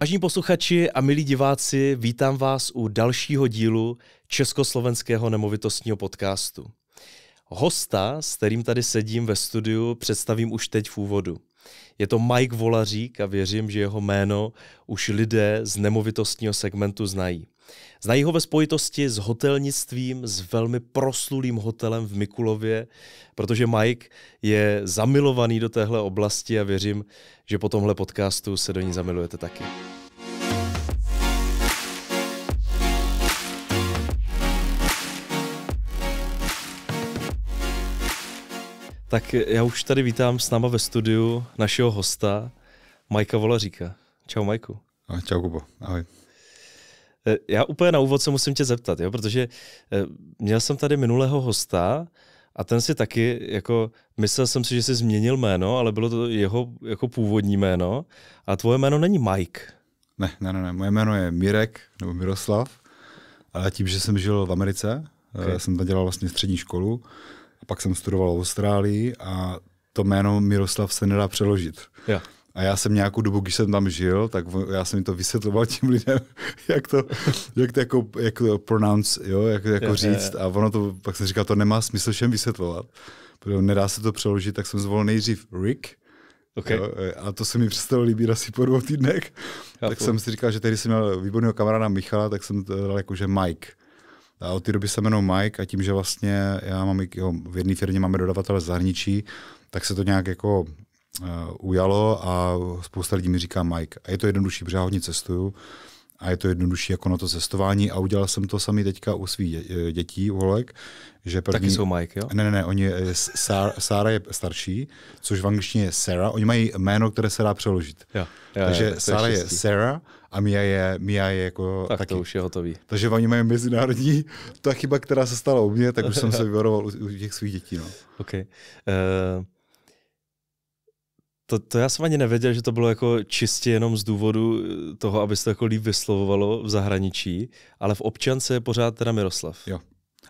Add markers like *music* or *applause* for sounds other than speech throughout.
Vážení posluchači a milí diváci, vítám vás u dalšího dílu Československého nemovitostního podcastu. Hosta, s kterým tady sedím ve studiu, představím už teď v úvodu. Je to Mike Volařík a věřím, že jeho jméno už lidé z nemovitostního segmentu znají. Znají ho ve spojitosti s hotelnictvím, s velmi proslulým hotelem v Mikulově, protože Mike je zamilovaný do téhle oblasti a věřím, že po tomhle podcastu se do ní zamilujete taky. Tak já už tady vítám s náma ve studiu našeho hosta, Majka Volaříka. Čau, Majku. Čau, Kubo. Ahoj. Eh, já úplně na úvod se musím tě zeptat, jo, protože eh, měl jsem tady minulého hosta a ten si taky, jako, myslel jsem si, že si změnil jméno, ale bylo to jeho jako původní jméno a tvoje jméno není Mike. Ne, ne, ne, ne. moje jméno je Mirek nebo Miroslav, ale tím, že jsem žil v Americe, eh, okay. jsem tam dělal vlastně střední školu, a pak jsem studoval v Austrálii a to jméno Miroslav se nedá přeložit. Yeah. A já jsem nějakou dobu, když jsem tam žil, tak já jsem jim to vysvětloval *laughs* těm lidem, jak to, jak to jako, jak to pronounce, jo, jak, jako je, říct. Je, je. A ono to, pak jsem říkal, to nemá smysl všem vysvětlovat. Protože nedá se to přeložit, tak jsem zvolil nejdřív Rick, Okay. Jo, a to se mi přestalo líbit asi po dvou týdnech. Já, Tak jsem si říkal, že tehdy jsem měl výborného kamaráda Michala, tak jsem to dal jako, že Mike. A od té doby se jmenuji Mike a tím, že vlastně já mám, jo, v jedné firmě máme dodavatele zahraničí, tak se to nějak jako Eh, ujalo a spousta lidí mi říká Mike. A je to jednodušší, protože já hodně cestuju a je to jednodušší jako na to cestování a udělal jsem to sami teďka u svých eh, dětí, u holek. Že první... Taky jsou Mike, jo? Ne, ne, ne, oni, Sarah eh, Sara je starší, což v angličtině je Sarah. Oni mají jméno, které se dá přeložit. Jo, jo, Takže jo, tak Sara je, je Sarah a Mia je, Mia je jako tak taky. to už je hotový. Takže oni mají mezinárodní, ta chyba, která se stala u mě, tak už jsem se *laughs* vyvaroval u, u těch svých dětí. No. Okay. Uh... To, to já jsem ani nevěděl, že to bylo jako čistě jenom z důvodu eh, toho, aby se to jako líp vyslovovalo v zahraničí, ale v občance je pořád teda Miroslav. Jo.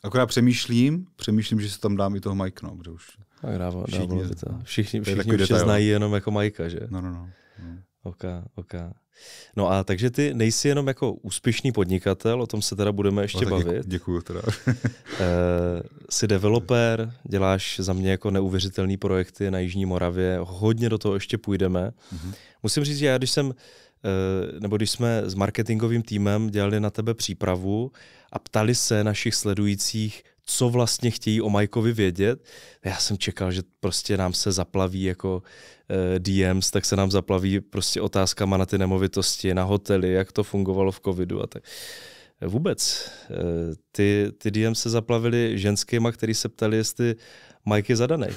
Akorát přemýšlím, přemýšlím, že se tam dám i toho Mike, no, protože už tak dávo, všichni, dává to. všichni, všichni, všichni znají jenom jako Majka, že? No, no, no. no. Ok, ok. No a takže ty nejsi jenom jako úspěšný podnikatel, o tom se teda budeme ještě no, bavit. Děkuju teda. uh, jsi developer, děláš za mě jako neuvěřitelné projekty na Jižní Moravě, hodně do toho ještě půjdeme. Mm-hmm. Musím říct, že já když jsem eh, nebo když jsme s marketingovým týmem dělali na tebe přípravu a ptali se našich sledujících, co vlastně chtějí o Majkovi vědět. Já jsem čekal, že prostě nám se zaplaví jako uh, eh, DMs, tak se nám zaplaví prostě otázkama na ty nemovitosti, na hotely, jak to fungovalo v covidu a tak. Eh, vůbec. Uh, ty, ty DM se zaplavili ženskýma, který se ptali, jestli Mike je zadaný. *laughs*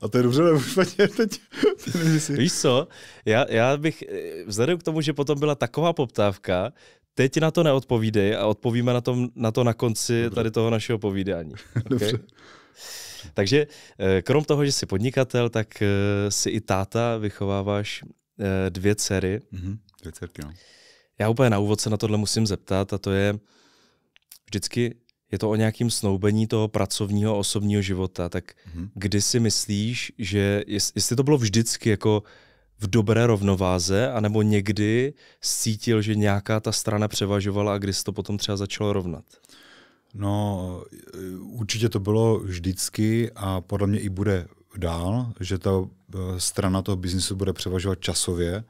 a to je dobře nebo špatně teď? *laughs* Víš co, já, já bych, vzhledem k tomu, že potom byla taková poptávka, Teď na to neodpovídej a odpovíme na, tom, na to na konci Dobře. tady toho našeho povídání. *laughs* Okay? Dobře. Takže eh, krom toho, že jsi podnikatel, tak eh, si i táta vychováváš eh, dvě dcery. Mm-hmm. Dvě dcerky, no. Já úplně na úvod se na tohle musím zeptat a to je vždycky je to o nějakém snoubení toho pracovního osobního života. Tak mm-hmm. kdy si myslíš, že jest, jestli to bylo vždycky jako v dobré rovnováze, anebo někdy cítil, že nějaká ta strana převažovala a kdy se to potom třeba začalo rovnat? No, určitě to bylo vždycky a podle mě i bude dál, že ta eh, strana toho biznisu bude převažovat časově.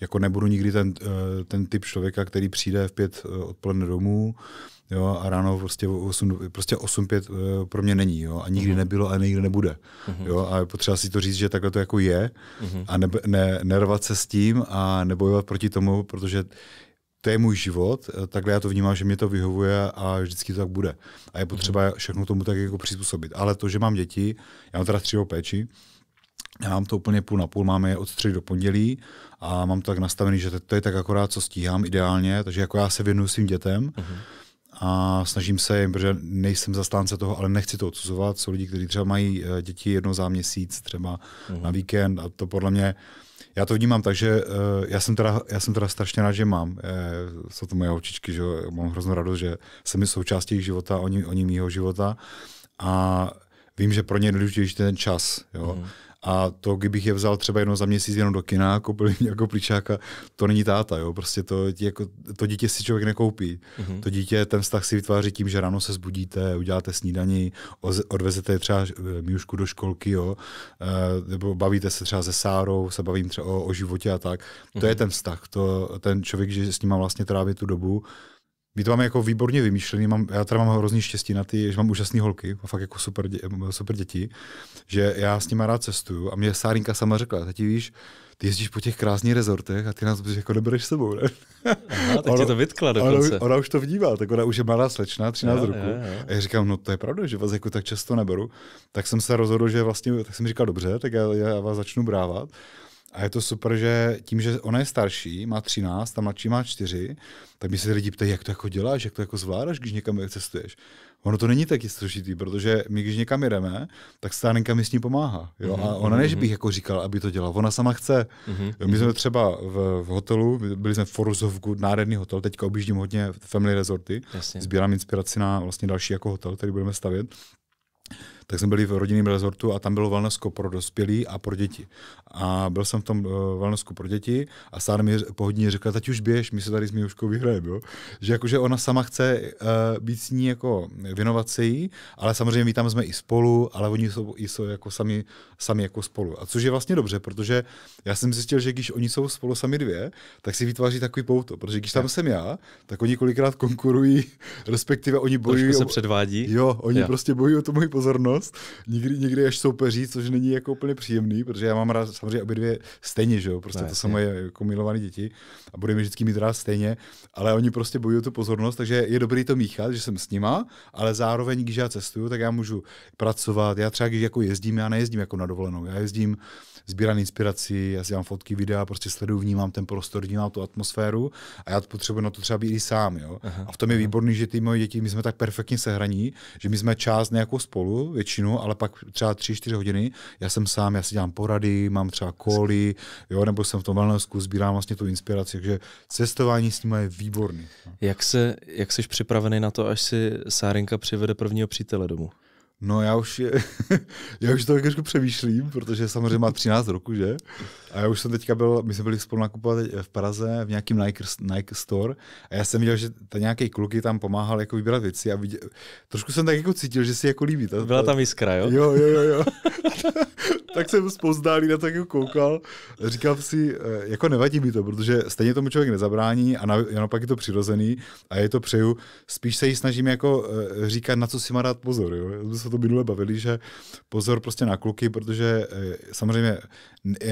Jako nebudu nikdy ten, eh, ten typ člověka, který přijde v pět eh, odpoledne domů, jo, a ráno prostě 8, prostě 8 5 eh, pro mě není, jo, a nikdy uh-huh. nebylo a nikdy nebude, uh-huh. jo, a potřeba si to říct, že takhle to jako je uh-huh. a ne, ne, nervat se s tím a nebojovat proti tomu, protože to je můj život, eh, takhle já to vnímám, že mě to vyhovuje a vždycky to tak bude. A je potřeba všechno tomu tak jako přizpůsobit. Ale to, že mám děti, já mám teda tři péči, já mám to úplně půl na půl, máme je od středy do pondělí a mám to tak nastavený, že to, to je tak akorát, co stíhám ideálně, takže jako já se věnuju svým dětem, uh-huh a snažím se jim, protože nejsem zastánce toho, ale nechci to odsuzovat. Jsou lidi, kteří třeba mají eh, děti jednou za měsíc, třeba uhum. na víkend a to podle mě, já to vnímám tak, že uh, já, jsem teda, já jsem teda strašně rád, že mám. Eh, jsou to moje očičky, že mám hroznou radost, že jsem mi součástí jejich života, oni, oni mýho života a vím, že pro ně je důležitější ten čas. Jo? Uh-huh. A to, kdybych je vzal třeba jenom za měsíc jenom do kina, koupil jim jako, jako plíčáka, to není táta, jo. Prostě to, jako, to dítě si člověk nekoupí. Mm-hmm. To dítě, ten vztah si vytváří tím, že ráno se zbudíte, uděláte snídaní, odvezete třeba eh, Miušku do školky, jo. E, nebo bavíte se třeba se Sárou, se bavím třeba o, o životě a tak. Mm-hmm. To je mhm. ten vztah. To, ten člověk, že s ním má vlastně trávit tu dobu, my to máme jako výborně vymýšlený, mám, já teda mám hrozný štěstí na ty, že mám úžasné holky, a fakt jako super, dě, super děti, že já s nimi rád cestuju a mě Sárinka sama řekla, tati víš, ty jezdíš po těch krásných rezortech a ty nás jako nebereš s sebou, ne? Aha, tak ona, to vytkla dokonce. Ona, ona, už to vnímá, tak ona už je malá slečna, 13 jo, roku. Jo, jo. A já říkám, no to je pravda, že vás jako tak často neberu. Tak jsem se rozhodl, že vlastně, tak jsem říkal, dobře, tak já, já vás začnu brávat. A je to super, že tím, že ona je starší, má 13, ta mladší má 4, tak mi se lidi ptají, jak to jako děláš, jak to jako zvládáš, když někam cestuješ. Ono to není taky složitý, protože my, když někam jdeme, tak stárenka mi s ní pomáhá. Jo? Mhm, A ona mhm, než mhm. bych jako říkal, aby to dělala, ona sama chce. Jo, my jsme třeba v, v hotelu, byli jsme v Forusovku, nádherný hotel, teďka objíždím hodně family resorty, sbírám inspiraci na vlastně další jako hotel, který budeme stavět tak jsme byli v rodinném rezortu a tam bylo wellnessko pro dospělí a pro děti. A byl jsem v tom wellnessku eh, pro děti a Sára mi po hodině řekla, teď už běž, my se tady s Mijuškou vyhrajeme, Že jakože ona sama chce uh, být s ní jako věnovat se jí, ale samozřejmě my tam jsme i spolu, ale oni jsou, jsou jako sami, sami jako spolu. A což je vlastně dobře, protože já jsem zjistil, že když oni jsou spolu sami dvě, tak si vytváří takový pouto, protože když tam jsem já, tak oni kolikrát konkurují, *laughs* respektive oni bojují. Trošku se předvádí. Jo, oni jo. prostě bojují o tu moji pozornost zkušenost. Nikdy, nikdy až soupeří, což není jako úplně příjemný, protože já mám rád samozřejmě obě dvě stejně, že jo? Prostě ne, to no, jsou moje jako milované děti a budeme vždycky mít rád stejně, ale oni prostě bojují tu pozornost, takže je dobrý to míchat, že jsem s nima, ale zároveň, když já cestuju, tak já můžu pracovat. Já třeba, když jako jezdím, já nejezdím jako na dovolenou, já jezdím sbírám inspiraci, já si mám fotky, videa, prostě sleduju, vnímám ten prostor, vnímám tu atmosféru a já potřebuji na to třeba být i sám. Jo? Aha, a v tom je výborný, že ty moje děti, my jsme tak perfektně sehraní, že my jsme část nějakou spolu, většinu, ale pak třeba 3-4 hodiny, já jsem sám, já si dělám porady, mám třeba koly, jo, nebo jsem v tom wellnessku, sbírám vlastně tu inspiraci, takže cestování s nimi je výborný. Jak, se, jak jsi připravený na to, až si Sárenka přivede prvního přítele domů? No já už, je, *laughs* já už to trošku přemýšlím, protože samozřejmě má 13 roku, že? A já už jsem teďka byl, my jsme byli spolu nakupovat v Praze v nějakém Nike, Nike store a já jsem viděl, že ta nějaký kluky tam pomáhal jako vybírat věci a viděl, trošku jsem tak jako cítil, že si jako líbí. Ta, ta... Byla tam jiskra, jo? Jo, jo, jo. jo. *laughs* tak jsem spozdálý na to jako koukal. Říkal si, eh, jako nevadí mi to, protože stejně tomu člověk nezabrání a naopak je to přirozený a je to přeju. Spíš se jí snažím jako eh, říkat, na co si má dát pozor. Jo? Já jsme to minule bavili, že pozor prostě na kluky, protože eh, samozřejmě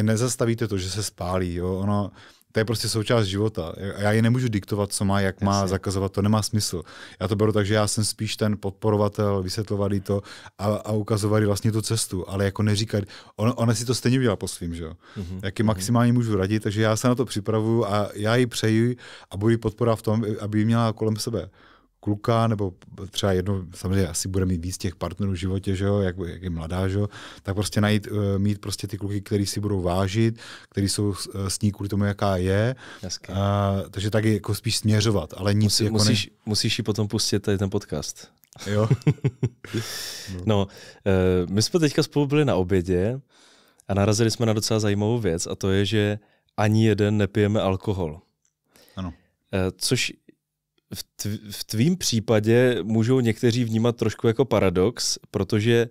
nezastaví nezastavíte to, že se spálí. Jo? Ono, to je prostě součást života. Já ji nemůžu diktovat, co má, jak Jasně. má, zakazovat, to nemá smysl. Já to beru tak, že já jsem spíš ten podporovatel, vysvětloval jí to a, a ukazoval jí vlastně tu cestu, ale jako neříkat, on, ona si to stejně udělá po svým, že jo. Mm-hmm. Jak ji mhm. maximálně můžu radit, takže já se na to připravuju a já ji přeji a budu podpora v tom, aby ji měla kolem sebe kluka, nebo třeba jedno, samozřejmě asi bude mít víc těch partnerů v životě, že jo, jak, jak je mladá, že jo, tak prostě najít, eh, mít prostě ty kluky, který si budou vážit, který jsou s eh, ní kvůli tomu, jaká je. A, takže tak jako spíš směřovat, ale nic Musí, jako musíš, ne... musíš ji potom pustit tady ten podcast. Jo. *laughs* no, eh, my jsme teďka spolu byli na obědě a narazili jsme na docela zajímavou věc a to je, že ani jeden nepijeme alkohol. Ano. Což v tvým případě můžou někteří vnímat trošku jako paradox, protože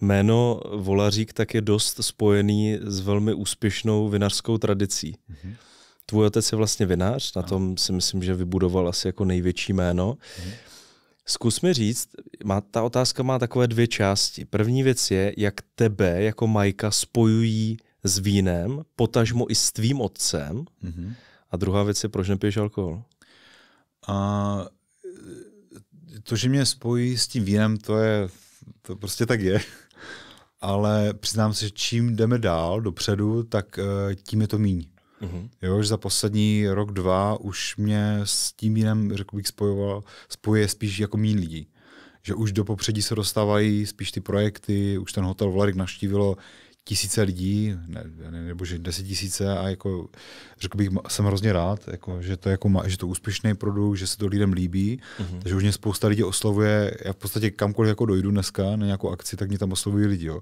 jméno Volařík tak je dost spojený s velmi úspěšnou vinařskou tradicí. Mm-hmm. Tvůj otec je vlastně vinař, na tom si myslím, že vybudoval asi jako největší jméno. Mm-hmm. Zkus mi říct, má, ta otázka má takové dvě části. První věc je, jak tebe jako Majka spojují s vínem, potažmo i s tvým otcem. Mm-hmm. A druhá věc je, proč nepiješ alkohol? A e, to, že mě spojí s tím vínem, to je, to prostě tak je. *laughs* Ale přiznám se, že čím jdeme dál dopředu, tak e, tím je to míň. Uh-huh. Jo, že za poslední rok, dva už mě s tím vínem, řekl bych, spojoval, spojuje spíš jako míň lidí. Že už do popředí se dostávají spíš ty projekty, už ten hotel Vlarik naštívilo tisíce lidí, ne, nebo že deset tisíce a jako řekl bych, jsem hrozně rád, jako, že to jako že to úspěšný produkt, že se to lidem líbí, mm-hmm. takže už mě spousta lidí oslovuje, já v podstatě kamkoliv jako dojdu dneska na nějakou akci, tak mě tam oslovují lidi, jo.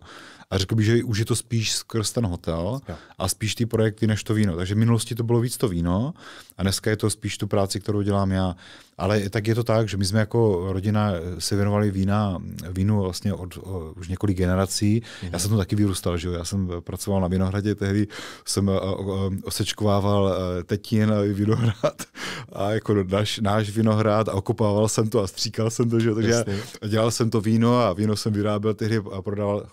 A řekl bych, že už je to spíš skrz ten hotel a spíš ty projekty než to víno, takže v minulosti to bylo víc to víno a dneska je to spíš tu práci, kterou dělám já. Ale tak je to tak, že my jsme jako rodina se věnovali vína, vínu vlastně od, o, už několik generací. Mm-hmm. Já jsem tam taky vyrůstal, že jo? Já jsem pracoval na Vinohradě, tehdy jsem e, osečkovával e, tetín e, vinohrad *laughs* a jako naš, náš vinohrad a okupával jsem to a stříkal jsem to, že jo? Takže já, dělal jsem to víno a víno jsem vyráběl tehdy a prodával.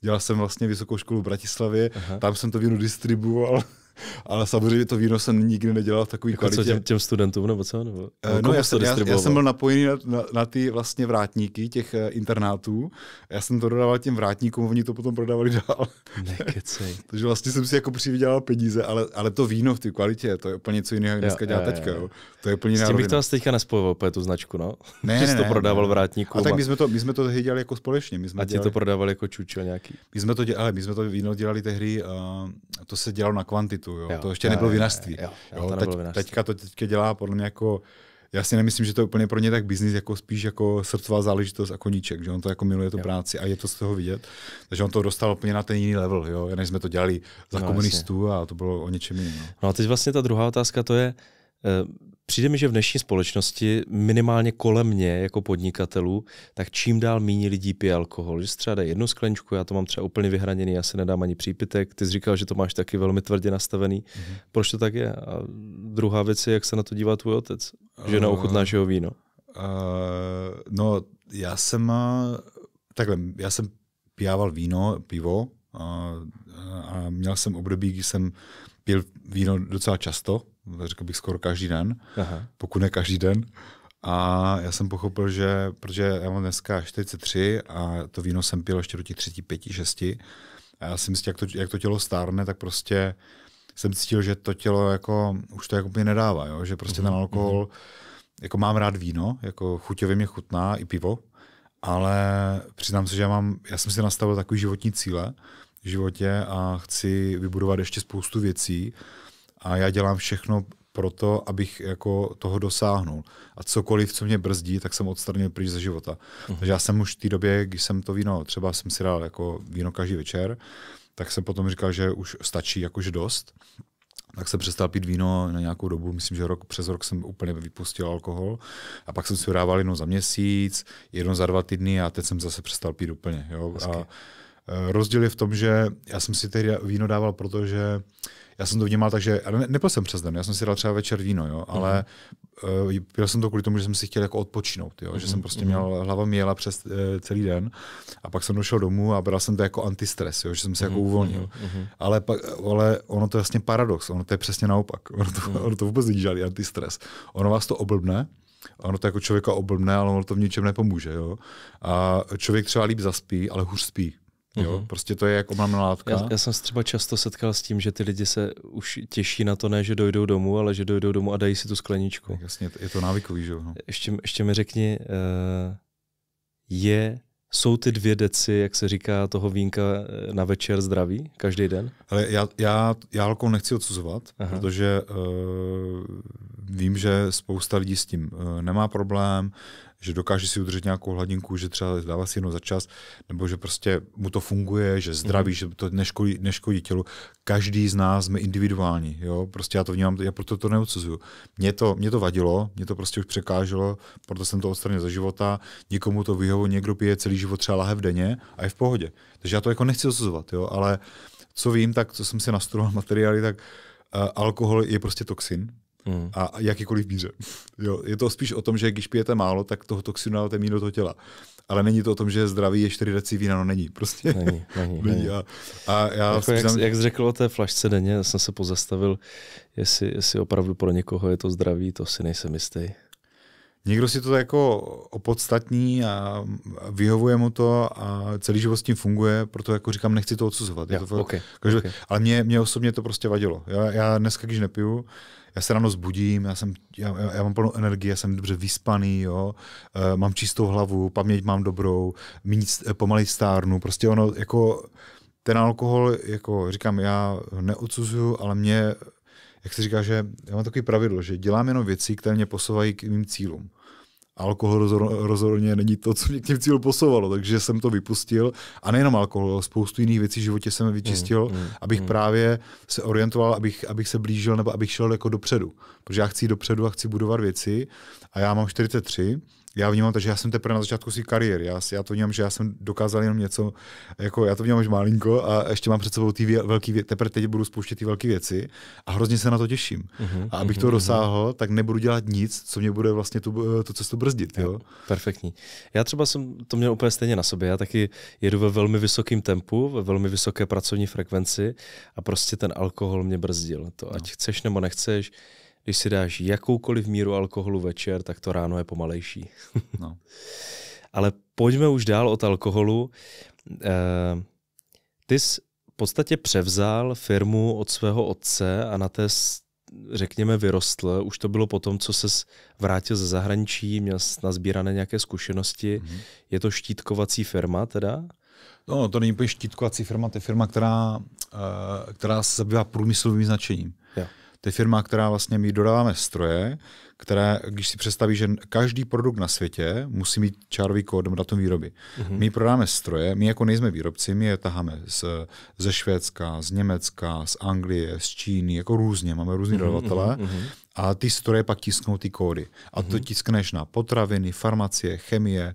Dělal jsem vlastně vysokou školu v Bratislavě, Aha. tam jsem to víno distribuoval ale samozřejmě to víno jsem nikdy nedělal v takový jako kvalitě. Co těm, těm studentům nebo co? Nebo, uh, no, já, jsem, já, já jsem byl napojený na, na, na ty vlastně vrátníky těch uh, internátů. Já jsem to dodával těm vrátníkům, oni to potom prodávali dál. Nekecej. *laughs* Takže vlastně jsem si jako přivydělal peníze, ale, ale to víno v té kvalitě, to je úplně něco jiného, jak dneska dělá teďka. Jo. To je úplně S tím bych to asi teďka nespojoval, úplně tu značku, no. Ne, ne, *laughs* ne, to prodával vrátníkům. A tak my jsme to, my jsme to dělali jako společně. My jsme a ti to prodávali jako čučel nějaký. My jsme to dělali, my jsme to víno dělali tehdy, uh, to se dělalo na kvantitu sportu. Jo? Jo, to ještě nebylo vinařství. Jo, jo, to teď, Teďka to teďka dělá podle mě jako já si nemyslím, že to je úplně pro ně tak biznis, jako spíš jako srdcová záležitost a koníček, že on to jako miluje tu práci a je to z toho vidět. Takže on to dostal úplně na ten jiný level, jo, než jsme to dělali za no, komunistů jasně. a to bylo o něčem jiném. No. no a teď vlastně ta druhá otázka, to je, eh, Přijde mi, že v dnešní společnosti minimálně kolem mě jako podnikatelů, tak čím dál méně lidí pije alkohol. Že třeba jednu skleničku, já to mám třeba úplně vyhraněný, já se nedám ani přípitek. Ty jsi říkal, že to máš taky velmi tvrdě nastavený. Mm-hmm. Proč to tak je? A druhá věc je, jak se na to dívá tvůj otec, že neochutnáš jeho eh, víno. Uh, no, já jsem, eh, takhle, já jsem pijával víno, pivo, a, a měl jsem období, kdy jsem pil víno docela často, řekl bych skoro každý den, Aha. pokud ne každý den. A já jsem pochopil, že, protože já mám dneska 43 a to víno jsem pil ještě do těch 35, 6. A já si myslím, jak to, jak to tělo stárne, tak prostě jsem cítil, že to tělo jako, už to jako mě nedává, jo? že prostě mm-hmm. ten mhm, alkohol, mhm. jako mám rád víno, jako chuťově mě chutná i pivo, ale přiznám se, že já, mám, já jsem si nastavil takový životní cíle, životě a chci vybudovat ještě spoustu věcí a já dělám všechno pro to, abych jako toho dosáhnul. A cokoliv, co mě brzdí, tak jsem odstranil pryč ze života. Uh-huh. Takže já jsem už v té době, když jsem to víno, třeba jsem si dal jako víno každý večer, tak jsem potom říkal, že už stačí jakože dost. Tak jsem přestal pít víno na nějakou dobu, myslím, že rok, přes rok jsem úplně vypustil alkohol. A pak jsem si dával jenom za měsíc, jenom za dva týdny a teď jsem zase přestal pít úplně. Jo? Hezky. A Eh, rozdíl je v tom, že já jsem si tehdy víno dával, protože já jsem to vnímal tak, že ne, nepil jsem přes den, já jsem si dal třeba večer víno, jo, ale mm. uh, pil jsem to kvůli tomu, že jsem si chtěl jako odpočinout, jo, mm. že jsem mhm, prostě mhm. měl, hlava mi jela přes uh, celý den a pak jsem došel domů a bral jsem to jako antistres, jo, že jsem se mm. jako mhm, uvolnil. Mm. Ale, pak, ale ono to je vlastně paradox, ono to je přesně naopak, ono to, mm. ono to vůbec není žádný antistres. Ono vás to oblbne, ono to jako člověka oblbne, ale ono to v ničem nepomůže. Jo? A člověk třeba líp zaspí, ale hůř spí. Jo? Mm-hmm. Prostě to je jako omamná látka. Já, já jsem se třeba často setkal s tím, že ty lidi se už těší na to ne, že dojdou domů, ale že dojdou domů a dají si tu skleničku. Tak jasně, je to návykový, že jo? No. Ještě, ještě mi řekni, eh, je jsou ty dvě deci, jak se říká, toho vínka eh, na večer zdraví každý den? Ale já, já, já alkohol nechci odsuzovat, Aha. protože uh, vím, že spousta lidí s tím uh, nemá problém že dokáže si udržet nějakou hladinku, že třeba dává si jenom za čas, nebo že prostě mu to funguje, že zdraví, mm. že to neškodí, neškodí tělu. Každý z nás jsme individuální, jo? prostě já to vnímám, já proto to neodsuzuju. Mě to, mě to vadilo, mě to prostě už překáželo, proto jsem to odstranil za života, někomu to vyhovuje, někdo pije celý život třeba lahev denně a je v pohodě. Takže já to jako nechci odsuzovat, jo? ale co vím, tak co jsem si nastudoval *laughs* materiály, tak uh, alkohol je prostě toxin, mm. a jakýkoliv míře. Jo, je to spíš o tom, že když pijete málo, tak toho toxinu dáte méně do toho těla. Ale není to o tom, že zdraví je 4 deci vína, no není. Prostě. Není, *laughs* není. není. A, a já jako jak, znam... jak jsi řekl o té flašce denně, já jsem se pozastavil, jestli, jestli opravdu pro někoho je to zdraví, to si nejsem jistý. Někdo si to jako opodstatní a vyhovuje mu to a celý život s tím funguje, proto jako říkám, nechci to odsuzovat. Jo, to okay, každý, okay. Ale mě, mě osobně to prostě vadilo. Já, já dneska, když nepiju, já se ráno zbudím, já, jsem, já, já mám plnou energie, jsem dobře vyspaný, jo, e, mám čistou hlavu, paměť mám dobrou, míň, eh, pomalý stárnu, prostě ono, jako ten alkohol, jako říkám, já neodsuzuju, ale mě, jak se říká, že já mám takový pravidlo, že dělám jenom věci, které mě posouvají k mým cílům alkohol rozhodně není to, co mě k těm cílům posouvalo, takže jsem to vypustil. A nejenom alkohol, spoustu jiných věcí v životě jsem vyčistil, mm, mm, abych mm. právě se orientoval, abych, abych se blížil nebo abych šel jako dopředu. Protože já chci dopředu a chci budovat věci a já mám 43 já vnímám to, že já jsem teprve na začátku své kariéry. Já, já to vnímám, že já jsem dokázal jenom něco, jako já to vnímám už malinko a ještě mám před sebou ty velké věci, teprve teď budu spouštět ty velké věci a hrozně se na to těším. Uh-huh, a abych uh-huh, to mhm. dosáhl, uh-huh. tak nebudu dělat nic, co mě bude vlastně tu, eh, tu cestu brzdit. Jo? Perfektní. Já třeba jsem to měl úplně stejně na sobě. Já taky jedu ve velmi vysokém tempu, ve velmi vysoké pracovní frekvenci a prostě ten alkohol mě brzdil. To no. ať no. chceš nebo nechceš, když si dáš jakoukoliv míru alkoholu večer, tak to ráno je pomalejší. no. *laughs* Ale pojďme už dál od alkoholu. Eh, ty jsi v podstatě převzal firmu od svého otce a na té, řekněme, vyrostl. Už to bylo potom, co se vrátil ze zahraničí, měl nazbírané nějaké zkušenosti. Mm-hmm. Je to štítkovací firma teda? No, to není úplně štítkovací firma, to je firma, která, eh, která se zabývá průmyslovým značením. To je firma, která vlastně my dodáváme stroje, které, když si představí, že každý produkt na světě musí mít čárový kód datum výroby. Uh-huh. My prodáme stroje, my jako nejsme výrobci, my je taháme z, ze Švédska, z Německa, z Anglie, z Číny, jako různě, máme různý uh-huh, dodavatele. Uh-huh. A ty stroje pak tisknou ty kódy. A to tiskneš na potraviny, farmacie, chemie,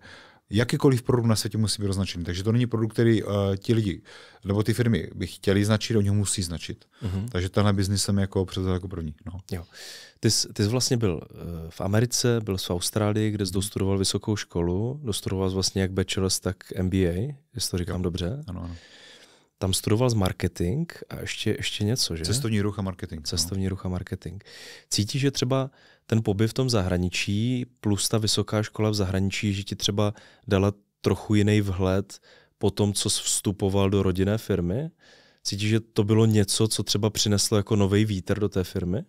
jakýkoliv produkt na světě musí být označený. Takže to není produkt, který uh, ti lidi nebo ty firmy by chtěli značit, oni ho musí značit. Uh-huh. Takže tenhle biznis jsem jako převzal jako první. No. Jo. Ty, jsi, ty jsi vlastně byl eh, v Americe, byl jsi v Austrálii, kde jsi mhm. dostudoval vysokou školu, dostudoval jsi vlastně jak bachelor's, tak MBA, jestli to říkám jo. dobře. Ano, ano. Tam studoval z marketing a ještě, ještě něco, že? Cestovní ruch a marketing. No. Cestovní no. ruch a marketing. Cítíš, že třeba ten pobyt v tom zahraničí plus ta vysoká škola v zahraničí, že ti třeba dala trochu jiný vhled po tom, co vstupoval do rodinné firmy? Cítíš, že to bylo něco, co třeba přineslo jako nový vítr do té firmy?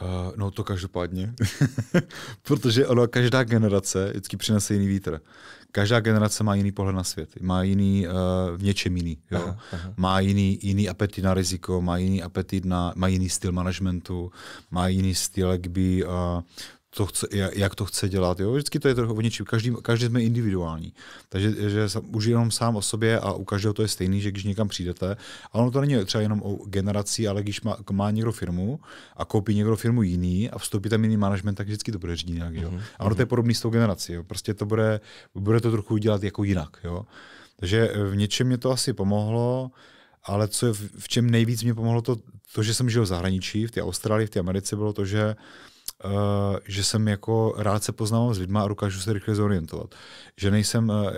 Uh, no to každopádně, *laughs* protože ono, každá generace vždycky přinese jiný vítr každá generace má jiný pohled na svět, má jiný uh, v něčem jiný. Jo? Aha, aha. Má jiný, jiný apetit na riziko, má jiný apetit na, má jiný styl managementu, má jiný styl, jak by uh, to chce, jak to chce dělat. Jo? Vždycky to je trochu o něčím. Každý, každý jsme individuální. Takže že už jenom sám o sobě a u každého to je stejný, že když někam přijdete, a ono to není třeba jenom o generaci, ale když má, má někdo firmu a koupí někdo firmu jiný a vstoupí tam jiný management, tak vždycky to bude řídit jinak. Jo? Mm-hmm. A ono to je mhm. podobné s tou generací. Jo? Prostě to bude, bude to trochu dělat jako jinak. Jo? Takže eh, v něčem mě to asi pomohlo, ale co je, v čem nejvíc mě pomohlo to, to že jsem žil v zahraničí, v té Austrálii, v té Americe, bylo to, že uh, Eh, že jsem jako rád se poznávám s lidmi a dokážu se rychle zorientovat. Že nejsem, uh,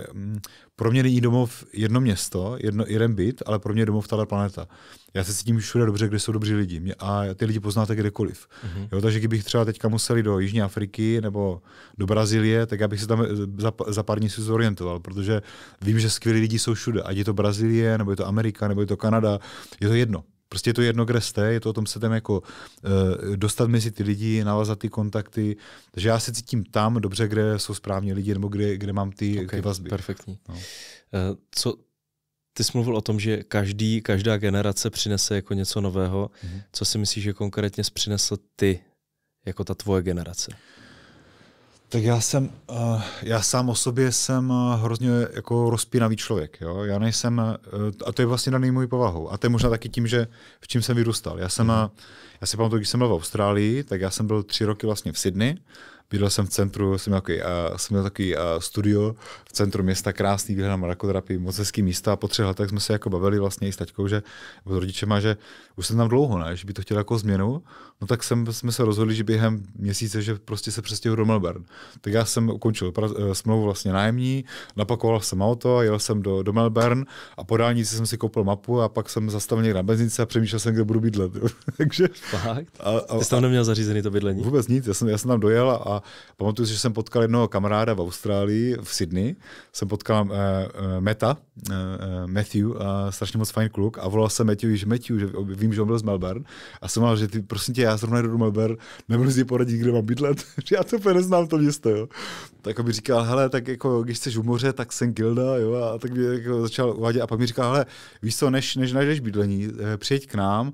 pro mě není domov jedno město, jedno, jeden byt, ale pro mě je domov tahle planeta. Já se cítím všude dobře, kde jsou dobří lidi a ty lidi poznáte kdekoliv. Mm-hmm. Jo, takže kdybych třeba teďka musel do Jižní Afriky nebo do Brazílie, tak já bych se tam eh, za, za pár měsíců zorientoval, protože vím, že skvělí lidi jsou všude. Ať je to Brazílie, nebo je to Amerika, nebo je to Kanada, je to jedno. Prostě je to jedno, kde jste, je to o tom se tam jako uh, dostat mezi ty lidi, navazat ty kontakty. Takže já se cítím tam dobře, kde jsou správní lidi, nebo kde, kde mám ty, okay, ty vazby. Perfektní. No. Uh, co, ty jsi mluvil o tom, že každý, každá generace přinese jako něco nového. Mm-hmm. Co si myslíš, že konkrétně jsi přinesl ty, jako ta tvoje generace? Uh, tak já jsem, eh, já sám o sobě jsem eh, hrozně jako rozpínavý člověk. Jo? Já nejsem, eh, a to je vlastně daný můj povahou. A to je možná taky tím, že v čím jsem vyrůstal. Já jsem, mm. já si pamatuju, když jsem byl v Austrálii, tak já jsem byl tři roky vlastně v Sydney Bydlel jsem v centru, jsem měl takový, uh, jsem měl takový uh, studio v centru města, krásný výhled na mrakodrapy, moc hezký místa a po třech letech jsme se jako bavili vlastně i s taťkou, že, s rodičema, že už jsem tam dlouho, ne, že by to chtěl jako změnu, no tak jsem, jsme se rozhodli, že během měsíce, že prostě se přestěhu do Melbourne. Tak já jsem ukončil pra- eh, smlouvu vlastně nájemní, napakoval jsem auto, jel jsem do, do Melbourne a po dálnici jsem si koupil mapu a pak jsem zastavil někde na benzínce a přemýšlel jsem, kde budu bydlet. *laughs* Takže, Fakt? A, a, Ty jsi tam neměl zařízený to bydlení? Vůbec nic, já jsem, já jsem tam dojel a, a pamatuju si, že jsem potkal jednoho kamaráda v Austrálii, v Sydney, jsem potkal uh, uh, Meta, uh, Matthew, uh, strašně moc fajn kluk a volal jsem Matthew, že Matthew, že vím, že on byl z Melbourne a jsem mal, že ty, prosím tě, já zrovna jdu do Melbourne, nebudu si poradit, kde mám bydlet, *laughs* já to úplně neznám to město, jo. Tak on mi říkal, hele, tak jako, když jsi u moře, tak jsem Gilda, jo, a tak mě jako začal uvádět a pak mi říkal, hele, víš co, než, než najdeš bydlení, přijď k nám,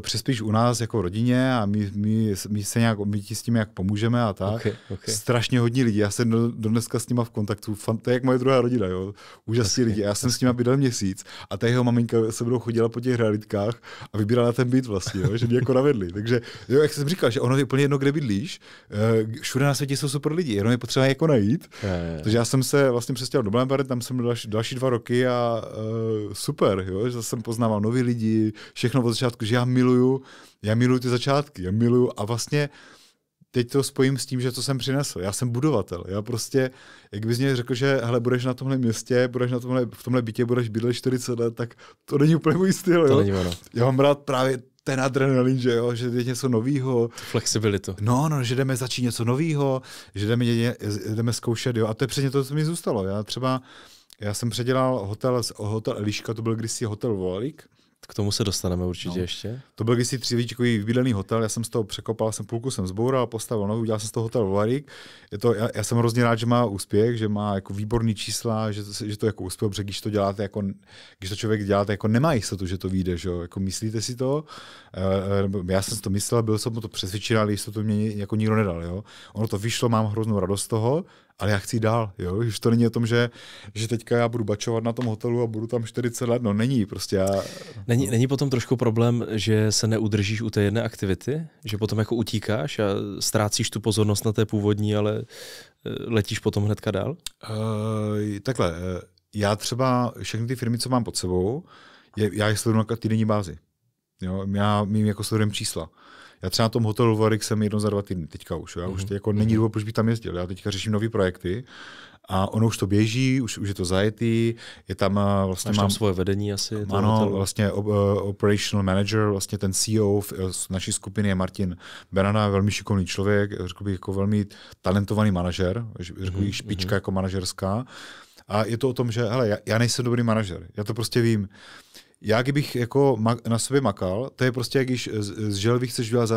přespíš u nás jako rodině a my, my, my se nějak, my ti s tím jak pomůžeme a tak. Okay, okay. Strašně hodně lidí. Já jsem do, do dneska s nima v kontaktu. Fan, to je jak moje druhá rodina, jo. Úžasní lidi. Já jsem s nima bydlel měsíc a ta jeho maminka se mnou chodila po těch realitkách a vybírala ten byt vlastně, jo, že mě jako navedli. Takže, jo, jak jsem říkal, že ono je úplně jedno, kde bydlíš. Eh, všude na světě jsou super lidi, jenom je potřeba jako najít. Yeah, yeah. Takže já jsem se vlastně přestěhoval do Blamberg, tam jsem další, další dva roky a uh, super, jo, že jsem poznával nový lidi, všechno od začátku, že já miluju, já miluju ty začátky, já miluju a vlastně uh, teď to spojím s tím, že co jsem přinesl. Já jsem budovatel. Já prostě, jak bys mě řekl, že hele, budeš na tomhle městě, budeš na tomhle, v tomhle bytě, budeš bydlet 40 let, tak to není úplně můj styl. To jo? Není ono. Já mám rád právě ten adrenalin, že jo, že je něco nového. Flexibilitu. No, no, že jdeme začít něco nového, že jdeme, jdeme, jdeme zkoušet, jo. A to je přesně to, co mi zůstalo. Já třeba, já jsem předělal hotel, hotel Eliška, to byl kdysi hotel Volalik, k tomu se dostaneme určitě no. ještě. To byl kdysi třílíčkový vybílený hotel, já jsem z toho překopal, jsem půlku jsem zboural, postavil nový, udělal jsem z toho hotel Volarik. Je to, já, já, jsem hrozně rád, že má úspěch, že má jako výborný čísla, že, že to jako úspěch, protože když to děláte jako, když to člověk děláte, jako nemá jistotu, že to vyjde, že Jako myslíte si to? E, já jsem to myslel, byl jsem to přesvědčen, ale jistotu mě jako nikdo nedal, jo? Ono to vyšlo, mám hroznou radost z toho, ale já chci dál, jo? už to není o tom, že, že teďka já budu bačovat na tom hotelu a budu tam 40 let, no není, prostě já... Není, není potom trošku problém, že se neudržíš u té jedné aktivity? Že potom jako utíkáš a ztrácíš tu pozornost na té původní, ale eh, letíš potom hnedka dál? Uh, takhle, eh, já třeba všechny ty firmy, co mám pod sebou, já je sleduju na týdenní bázi. Jo, já mým jako sledujem čísla. Já třeba na tom hotelu Varik jsem jedno za dva týdny, teďka už. Já mm-hmm. už mhm. jako není mhm. důvod, proč bych tam jezdil. Já teďka řeším nové projekty a ono už to běží, už, už je to zajetý, je tam eh, vlastně... Máš mám, tam svoje vedení asi? Ano, hotelu. vlastně uh, operational manager, vlastně ten CEO v, eh, z naší skupiny je Martin Benana, velmi šikovný člověk, řekl bych jako velmi talentovaný manažer, řekl mhm, bych špička mm-hmm. jako manažerská. A je to o tom, že hele, já, já nejsem dobrý manažer, já to prostě vím já kdybych jako na sobě makal, to je prostě, jak když z, želvy chceš dělat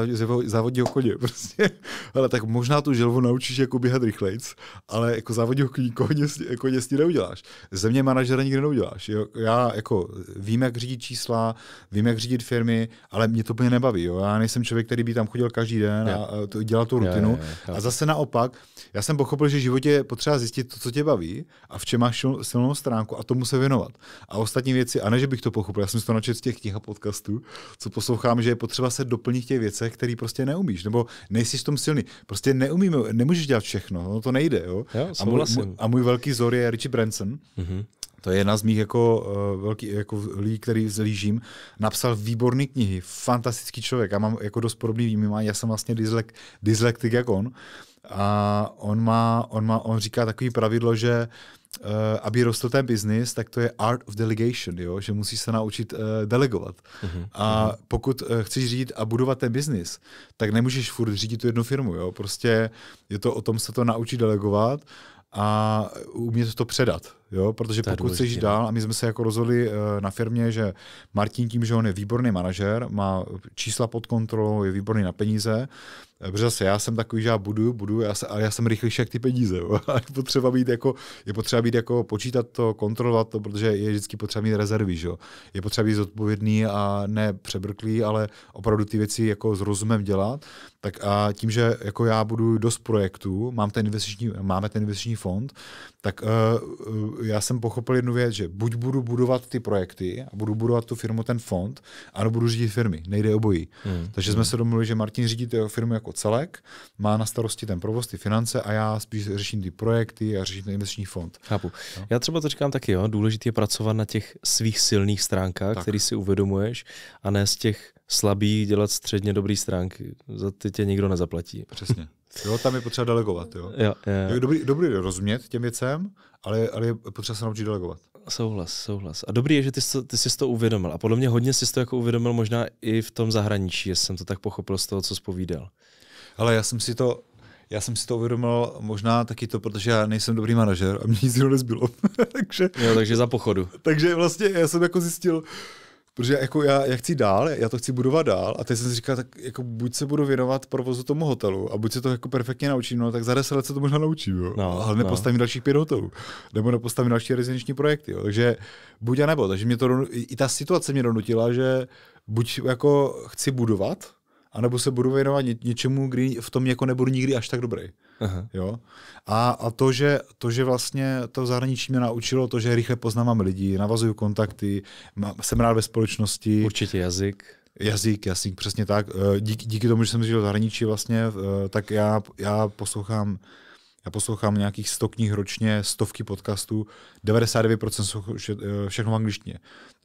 závodního koně. *laughs* Prostě. Ale tak možná tu želvu naučíš jako běhat rychlejc, ale jako závodního koně, koně, koně s ní neuděláš. Země manažera nikdy neuděláš. Jo? Já jako vím, jak řídit čísla, vím, jak řídit firmy, ale mě to úplně nebaví. Jo? Já nejsem člověk, který by tam chodil každý den a, dělal tu rutinu. Je, je, je, a zase naopak, já jsem pochopil, že v životě je potřeba zjistit to, co tě baví a v čem máš silnou stránku a tomu se věnovat. A ostatní věci, a ne, že bych to pochopil, pochopil. Já jsem si to načet z těch knih a podcastů, co poslouchám, že je potřeba se doplnit těch věcech, které prostě neumíš, nebo nejsi v tom silný. Prostě neumíme, nemůžeš dělat všechno, no to nejde. Jo? Jo, a, můj, a můj velký vzor je Richie Branson, mm-hmm. To je jedna z mých jako, uh, velký, jako lidí, který zlížím. Napsal výborné knihy, fantastický člověk. Já mám jako dost podobný výjimání, já jsem vlastně dyslek, dyslektik jak on. A on má, on má, on říká takový pravidlo, že uh, aby rostl ten biznis, tak to je art of delegation, jo? že musíš se naučit uh, delegovat. Uh-huh. A mhm. pokud uh, chceš řídit a budovat ten biznis, tak nemůžeš furt řídit tu jednu firmu. Jo? Prostě je to o tom se to naučit delegovat a umět to předat. Jo, protože pokud důležitý, chceš dál, no. a my jsme se jako rozhodli eh, na firmě, že Martin tím, že on je výborný manažer, má čísla pod kontrolou, je výborný na peníze, eh, protože zase já jsem takový, že já budu, budu, já ale já jsem rychlejší jak ty peníze. Jo. *laughs* A je potřeba být jako, je potřeba být jako počítat to, kontrolovat to, protože je vždycky potřeba mít rezervy. Že? Je potřeba být zodpovědný a ne přebrklý, ale opravdu ty věci jako s rozumem dělat. Tak a tím, že jako já budu dost projektů, mám ten investiční, máme ten investiční fond, tak uh, já jsem pochopil jednu věc, že buď budu budovat ty projekty a budu budovat tu firmu, ten fond, ano, budu řídit firmy. Nejde obojí. Hmm. Takže hmm. jsme se domluvili, že Martin řídí tu firmu jako celek, má na starosti ten provoz, ty finance a já spíš řeším ty projekty a řeším ten investiční fond. Chápu. No? Já třeba to říkám taky, jo. Důležité je pracovat na těch svých silných stránkách, tak. který si uvědomuješ, a ne z těch slabých dělat středně dobrý stránky. Za ty tě nikdo nezaplatí. Přesně. *laughs* Jo, tam je potřeba delegovat. Jo. Jo, Je dobrý, dobrý rozumět těm věcem, ale, ale je potřeba se naučit delegovat. Souhlas, souhlas. A dobrý je, že ty, jsi, ty jsi to uvědomil. A podle mě hodně jsi to jako uvědomil možná i v tom zahraničí, jestli jsem to tak pochopil z toho, co jsi povídal. Ale já jsem si to, já jsem si to uvědomil možná taky to, protože já nejsem dobrý manažer a mě nic jiného nezbylo. *laughs* takže, jo, takže za pochodu. Takže vlastně já jsem jako zjistil, Protože jako já, já chci dál, já to chci budovat dál a teď jsem si říkal, tak jako buď se budu věnovat provozu tomu hotelu a buď se to jako perfektně naučím, no tak za deset let se to možná naučím, jo. No, ale nepostavím no. dalších pět hotelů, nebo nepostavím další rezidenční projekty, jo. Takže buď a nebo, takže mě to, i ta situace mě donutila, že buď jako chci budovat, anebo se budu věnovat ně, něčemu, kdy v tom jako nebudu nikdy až tak dobrý. Aha. Jo? A, a to, že, to, že vlastně to zahraničí mě naučilo to, že rychle poznávám lidi, navazuju kontakty, má, jsem rád ve společnosti. Určitě jazyk. Jazyk, jazyk, přesně tak. Eh, díky, díky tomu, že jsem žil v zahraničí vlastně, eh, tak já, já poslouchám já poslouchám nějakých 100 knih ročně, stovky podcastů, 99% jsou eh, všechno v angličtině.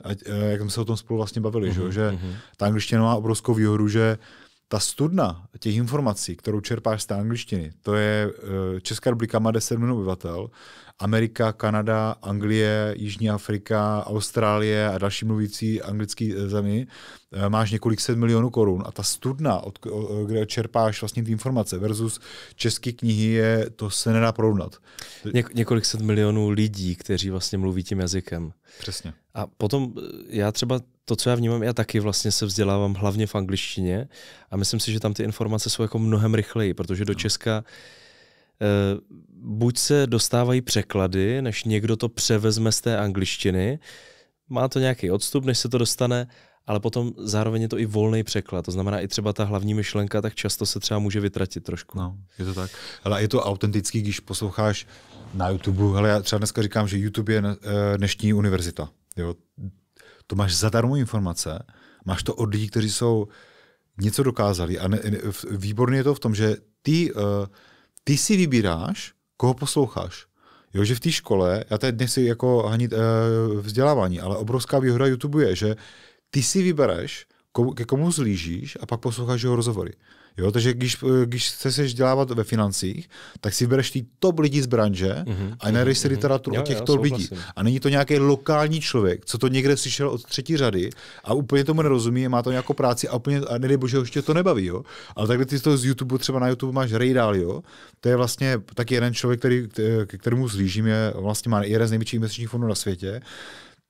A, eh, jak jsme se o tom spolu vlastně bavili, uh-huh, že uh-huh. ta angličtina má obrovskou výhodu, že ta studna těch informací, kterou čerpáš z té angličtiny, to je eh, Česká republika má 10 milionů obyvatel, Amerika, Kanada, Anglie, Jižní Afrika, Austrálie a další mluvící anglický eh, zemi, eh, máš několik set milionů korun a ta studna, od, kde čerpáš vlastně ty informace versus české knihy, je, to se nedá porovnat. Něk- několik set milionů lidí, kteří vlastně mluví tím jazykem. Přesně. A potom eh, já třeba to, co já vnímám, já taky vlastně se vzdělávám hlavně v angličtině a myslím si, že tam ty informace jsou jako mnohem rychleji, protože do Česka no Eh, buď se dostávají překlady, než někdo to převezme z té angličtiny, má to nějaký odstup, než se to dostane, ale potom zároveň je to i volný překlad. To znamená, i třeba ta hlavní myšlenka tak často se třeba může vytratit trošku. No, je to tak. Ale je to autentický, když posloucháš na YouTube. Hele, já třeba dneska říkám, že YouTube je eh, dnešní univerzita. Jo? To máš zadarmo informace, máš to od lidí, kteří jsou něco dokázali. A ne, ne, výborně je to v tom, že ty uh, ty si vybíráš, koho posloucháš. Jo, že v té škole, já teď nechci jako hanit uh, vzdělávání, ale obrovská výhoda YouTube je, že ty si vybereš, ke komu zlížíš a pak posloucháš jeho rozhovory. Jo, takže když, když chceš vzdělávat ve financích, tak si vybereš ty top lidi z branže mm-hmm. a najdeš si mhm, mhm. literaturu mm-hmm. o těch top lidí. A není to nějaký lokální člověk, co to někde slyšel od třetí řady a úplně tomu nerozumí, má to nějakou práci a úplně, a nedej bože, už tě to nebaví. Jo? Ale takhle ty to z YouTube, třeba na YouTube máš Rejdal, jo? to je vlastně taky jeden člověk, který, k kterému zlížím, je vlastně má jeden z největších investičních fondů na světě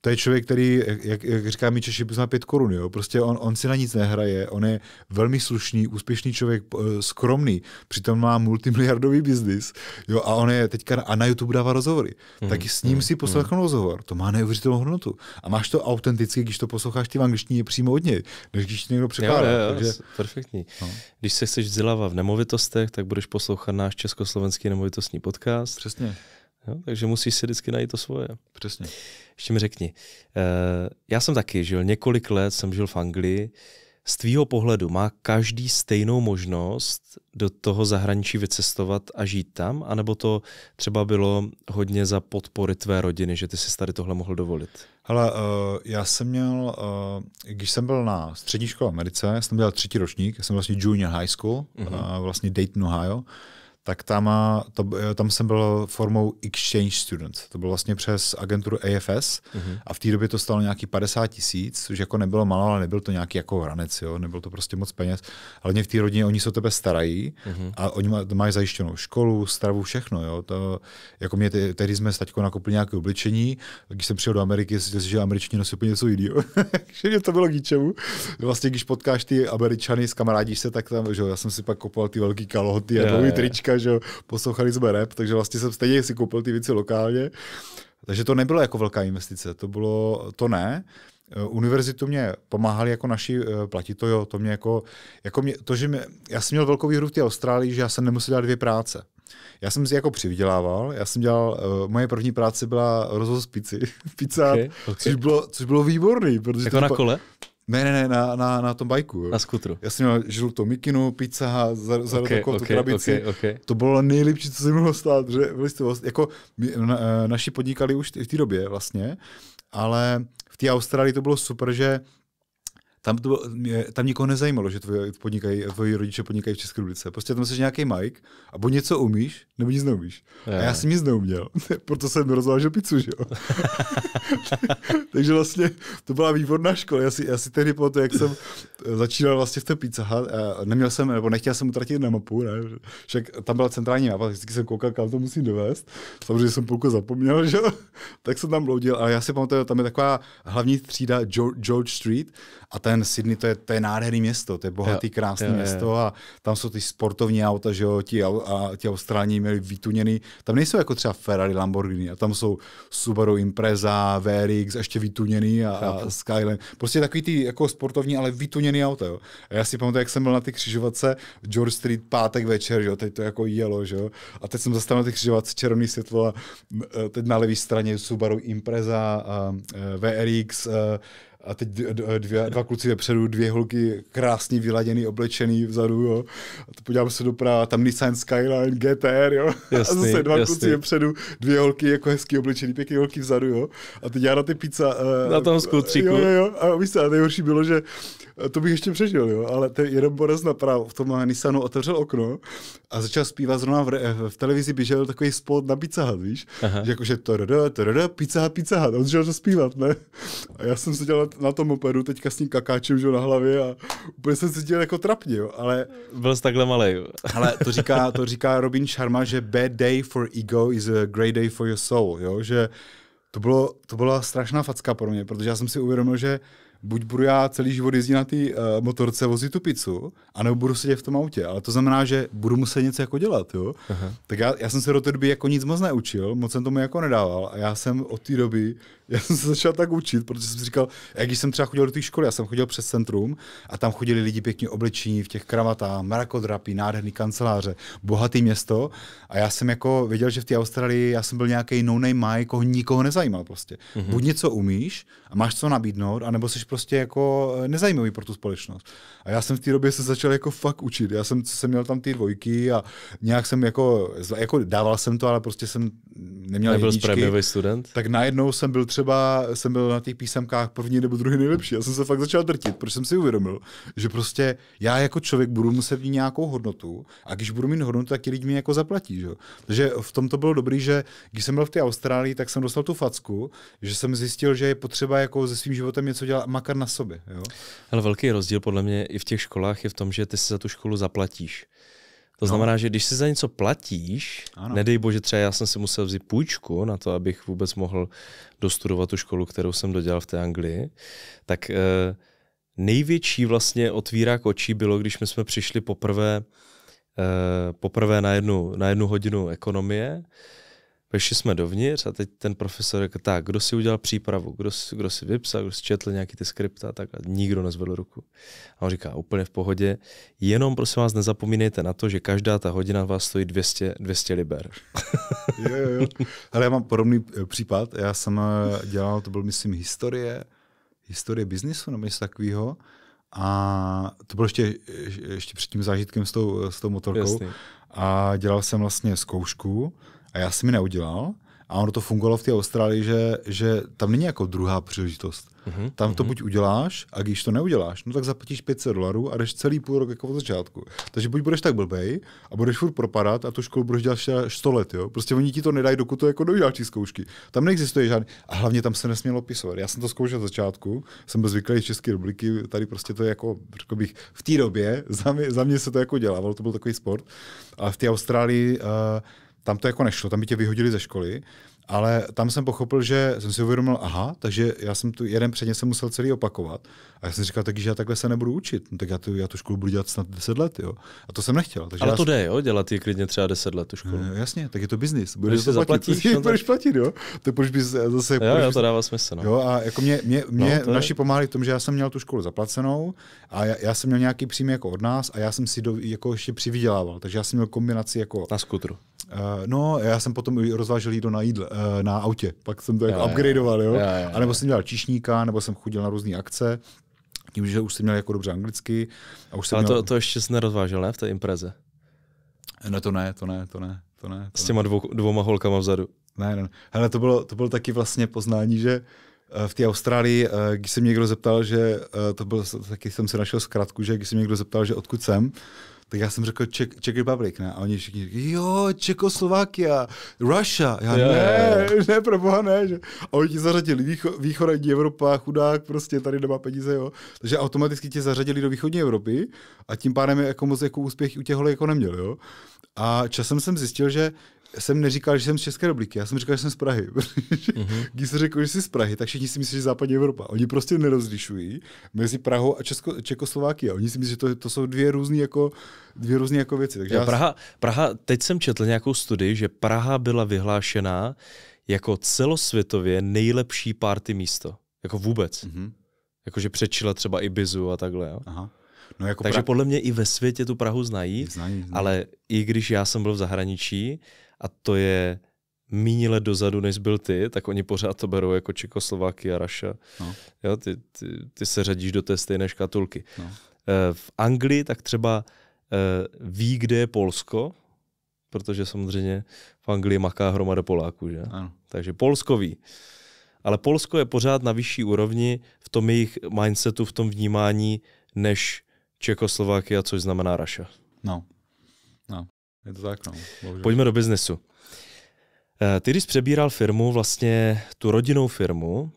to je člověk, který, jak, jak říká mi Češi, zná pět korun. Jo? Prostě on, on si na nic nehraje, on je velmi slušný, úspěšný člověk, eh, skromný, přitom má multimiliardový biznis jo? a on je teďka a na YouTube dává rozhovory. Mm, tak s ním mhm, si mhm. poslechnu mm. rozhovor, to má neuvěřitelnou hodnotu. A máš to autenticky, když to posloucháš ty v angličtině přímo od něj, než když někdo překládá. Jo, jo, jo, takže... perfektní. No. Když se chceš vzdělávat v nemovitostech, tak budeš poslouchat náš československý nemovitostní podcast. Přesně. Jo, takže musíš si vždycky najít to svoje. Přesně. Ještě mi řekni, eh, já jsem taky žil několik let, jsem žil v Anglii. Z tvýho pohledu má každý stejnou možnost do toho zahraničí vycestovat a žít tam? A nebo to třeba bylo hodně za podpory tvé rodiny, že ty si tady tohle mohl dovolit? Hele, uh, já jsem měl, uh, když jsem byl na střední škole v Americe, jsem dělal třetí ročník, já jsem vlastně junior high school, uh-huh. uh, vlastně Dayton, Ohio, tak tam, to, e, tam jsem byl formou exchange student. To bylo vlastně přes agenturu AFS mm-hmm. a v té době to stalo nějaký 50 tisíc, což jako nebylo malo, ale nebyl to nějaký jako hranec, jo? nebyl to prostě moc peněz. Hlavně v té rodině oni se o tebe starají mm-hmm. a oni mají zajištěnou školu, stravu, všechno. Jo? To, jako mě te, tehdy jsme s taťkou nakoupili nějaké obličení, když jsem přijel do Ameriky, si že američtí nosí úplně něco jiného. *laughs* že to bylo k ničemu. Vlastně, když potkáš ty američany s kamarádíš se, tak tam, že jo, já jsem si pak kopal ty velký kalhoty a yeah, trička, že poslouchali jsme rap, takže vlastně jsem stejně si koupil ty věci lokálně. Takže to nebylo jako velká investice, to bylo, to ne. Eh, univerzitu mě pomáhali jako naši eh, platit to, jo, to mě jako, jako mě, to, že mě, já jsem měl velkou výhru v té Austrálii, že já jsem nemusel dělat dvě práce. Já jsem si jako přivydělával, já jsem dělal, uh, moje první práce byla rozhoz pici, *laughs* pizza, okay, okay. Což, bylo, což bylo výborný. Protože jako to na kole? Ne, ne, ne, na, na, na tom bajku. Na skutru. Já jsem měl žlutou mikinu, pizza, za, za okay, takovou okay, krabici. Okay, okay. To bylo nejlepší, co se mohlo stát. Že, vlastně, jako, my, na, naši podnikali už v té době vlastně, ale v té Austrálii to bylo super, že tam, to, mě, tam nikoho nezajímalo, že tvoji, podnikají, tvoji rodiče podnikají v České republice. Prostě tam jsi nějaký Mike a buď něco umíš, nebo nic neumíš. Je. A já jsem nic neuměl, *laughs* proto jsem rozvážel pizzu, že jo. *laughs* Takže vlastně to byla výborná škola. Já si, já si tehdy to, jak jsem začínal vlastně v té pizza a neměl jsem, nebo nechtěl jsem utratit na mapu, ne? Však tam byla centrální mapa, vždycky jsem koukal, kam to musím dovést. Samozřejmě jsem půlku zapomněl, že tak jsem tam bloudil. A já si pamatuju, tam je taková hlavní třída George Street a ten ten Sydney, to je, to je nádherný město, to je bohatý, krásné město a tam jsou ty sportovní auta, že jo, ti, a, ti Austrální měli vytuněný, tam nejsou jako třeba Ferrari, Lamborghini, a tam jsou Subaru Impreza, VRX, ještě vytuněný a, a Skyline. Prostě takový ty jako sportovní, ale vytuněný auta, jo. A já si pamatuju, jak jsem byl na ty křižovatce George Street pátek večer, jo, teď to jako jelo, že jo. A teď jsem zastavil na ty křižovatce červený světlo a e, teď na levé straně Subaru Impreza, a, a e, VRX, a, e, a teď dvě, dva kluci vepředu, dvě holky krásně vyladěný, oblečený vzadu, jo. A to podívám se doprava, tam Nissan Skyline, GTR, jo. *laughs* Jasný, a zase dva jasný. kluci vepředu, dvě holky jako hezky oblečený, pěkný holky vzadu, jo. A teď já na ty pizza... Uh, na tom skutříku. Jo, jo, jo. A víš se, a nejhorší bylo, že eh, to bych ještě přežil, jo. Ale ten jeden Boris napravo v tom Nissanu otevřel okno a začal zpívat zrovna v, eh, v televizi běžel takový spot na Pizza Hut, víš. Aha. Že jakože to, to, to, pizza, pizza, on začal to zpívat, ne? A já jsem seděl na tom mopedu teďka s ním kakáčem že, na hlavě a úplně jsem se cítil jako trapně, jo, ale... Byl jsi takhle malý. *laughs* Ale to říká, to říká Robin Sharma, že bad day for ego is a great day for your soul, jo, že to, bylo, to byla strašná facka pro mě, protože já jsem si uvědomil, že buď budu já celý život jezdit na té uh, motorce vozit tu pizzu, anebo budu sedět v tom autě. Ale to znamená, že budu muset něco jako dělat. Jo? Aha. Tak já, já, jsem se do té doby jako nic moc neučil, moc jsem tomu jako nedával. A já jsem od té doby já jsem se začal tak učit, protože jsem si říkal, jak když jsem třeba chodil do té školy, já jsem chodil přes centrum a tam chodili lidi pěkně oblečení v těch kravatách, mrakodrapy, nádherný kanceláře, bohatý město a já jsem jako věděl, že v té Austrálii já jsem byl nějaký no-name Mike, koho jako nikoho nezajímal prostě. Mm-hmm. Buď něco umíš a máš co nabídnout, anebo jsi prostě jako eh, nezajímavý pro tu společnost. A já jsem v té době se začal jako fakt učit. Já jsem, jsem měl tam ty dvojky a nějak jsem jako, jako dával jsem to, ale prostě jsem neměl Nebyl jedničky, student? Tak najednou jsem byl třeba jsem byl na těch písemkách první nebo druhý nejlepší. Já jsem se fakt začal drtit, protože jsem si uvědomil, že prostě já jako člověk budu muset mít nějakou hodnotu a když budu mít hodnotu, tak ti lidi mi jako zaplatí. Že? Takže v tom to bylo dobrý, že když jsem byl v té Austrálii, tak jsem dostal tu facku, že jsem zjistil, že je potřeba jako se svým životem něco dělat makar na sobě. Jo? Ale velký rozdíl podle mě i v těch školách je v tom, že ty si za tu školu zaplatíš. To no. znamená, že když si za něco platíš, ano. nedej bože, třeba já jsem si musel vzít půjčku na to, abych vůbec mohl dostudovat tu školu, kterou jsem dodělal v té Anglii, tak eh, největší vlastně otvírák očí bylo, když my jsme přišli poprvé, eh, poprvé na, jednu, na jednu hodinu ekonomie, eh, Vešli jsme dovnitř a teď ten profesor řekl, tak, kdo si udělal přípravu, kdo, kdo si vypsal, kdo si četl nějaký ty skripta, tak a nikdo nezvedl ruku. A on říká, úplně v pohodě, jenom prosím vás nezapomínejte na to, že každá ta hodina vás stojí 200, 200 liber. *laughs* jo, jo, jo. Ale já mám podobný eh, případ, já jsem eh, dělal, to byl myslím historie, historie biznisu nebo něco takového, a to bylo ještě, eh, ještě před tím zážitkem s tou, s tou motorkou. Jasný. A dělal jsem vlastně zkoušku a já jsem mi neudělal. A ono to fungovalo v té Austrálii, že, že tam není jako druhá příležitost. Mm-hmm. Tam to mhm. buď uděláš, a když to neuděláš, no tak zaplatíš 500 dolarů a jdeš celý půl rok jako od začátku. Takže buď budeš tak blbej a budeš furt propadat a tu školu budeš dělat 100 let, jo. Prostě oni ti to nedají, dokud to jako do ty zkoušky. Tam neexistuje žádný. A hlavně tam se nesmělo pisovat. Já jsem to zkoušel od začátku, jsem byl zvyklý z České republiky, tady prostě to je jako, řekl bych, v té době, za mě, za mě se to jako dělalo, to byl takový sport. A v té Austrálii uh, tam to jako nešlo, tam by tě vyhodili ze školy, ale tam jsem pochopil, že jsem si uvědomil, aha, takže já jsem tu jeden předně se musel celý opakovat. A já jsem říkal, takže já takhle se nebudu učit. No, tak já tu, já tu školu budu dělat snad 10 let, jo. A to jsem nechtěl. Takže Ale to jde, jo, dělat je klidně třeba 10 let tu školu. No, jasně, tak je to biznis. Budeš to zaplatit. Platit, *laughs* no, budeš platit, jo. To proč bys eh, zase... Jo, budeš... jo, to dává smysl. No. Jo, a jako mě, mě, no, mě no, naši je... pomáhali v tom, že já jsem měl tu školu zaplacenou a já, já jsem měl nějaký příjem jako od nás a já jsem si do, jako ještě přivydělával. Takže já jsem měl kombinaci jako... Na skutru. Uh, no, já jsem potom rozvážel jídlo na jídl, uh, na autě, pak jsem to jako upgradeoval, jo. A nebo jsem dělal čišníka, nebo jsem chodil na různé akce, tím, že už jsem měl jako dobře anglicky. A už jsem Ale měl... to, ještě jsi nerozvážel, ne, v té impreze? No to ne, to ne, to ne. To ne, to S těma dvou, dvouma holkama vzadu. Ne, ne, Hele, to bylo, to bylo taky vlastně poznání, že v té Austrálii, když se mě někdo zeptal, že to bylo taky jsem se našel zkratku, že když se mě někdo zeptal, že odkud jsem, tak já jsem řekl Czech, Czech Republic, ne? A oni všichni říkají, jo, Čekoslovakia, Russia. Já, jo, ne, jo, ne, pro boha ne. Že? A oni ti zařadili výcho, východní Evropa, chudák, prostě tady nemá peníze, jo. Takže automaticky tě zařadili do východní Evropy a tím pádem jako moc jako úspěch u těchhle jako neměl, jo. A časem jsem zjistil, že jsem neříkal, že jsem z České republiky, já jsem říkal, že jsem z Prahy. mm-hmm. *laughs* Když se řekl, že jsi z Prahy, tak všichni si myslí, že západní Evropa. Oni prostě nerozlišují mezi Prahou a Česko, Čekoslovákií. Oni si myslí, že to, to jsou dvě různé jako, dvě různé jako věci. Takže já, já... Praha, Praha, teď jsem četl nějakou studii, že Praha byla vyhlášená jako celosvětově nejlepší party místo. Jako vůbec. Mm-hmm. Jakože přečila třeba Ibizu a takhle. Jo? Aha. No jako Takže pra... podle mě i ve světě tu Prahu znají, znají, znají, ale i když já jsem byl v zahraničí, a to je míní let dozadu, než byl ty, tak oni pořád to berou jako Čekoslováky a Raša. No. ty, ty, ty se řadíš do té stejné škatulky. No. Eh, v Anglii tak třeba eh, ví, kde je Polsko, protože samozřejmě v Anglii maká hromada Poláků. Že? Ano. Takže Polsko ví. Ale Polsko je pořád na vyšší úrovni v tom jejich mindsetu, v tom vnímání, než a což znamená Raša. No. Je to tak, no. Bohužel. Pojďme do biznesu. Eh, ty, když přebíral firmu, vlastně tu rodinnou firmu,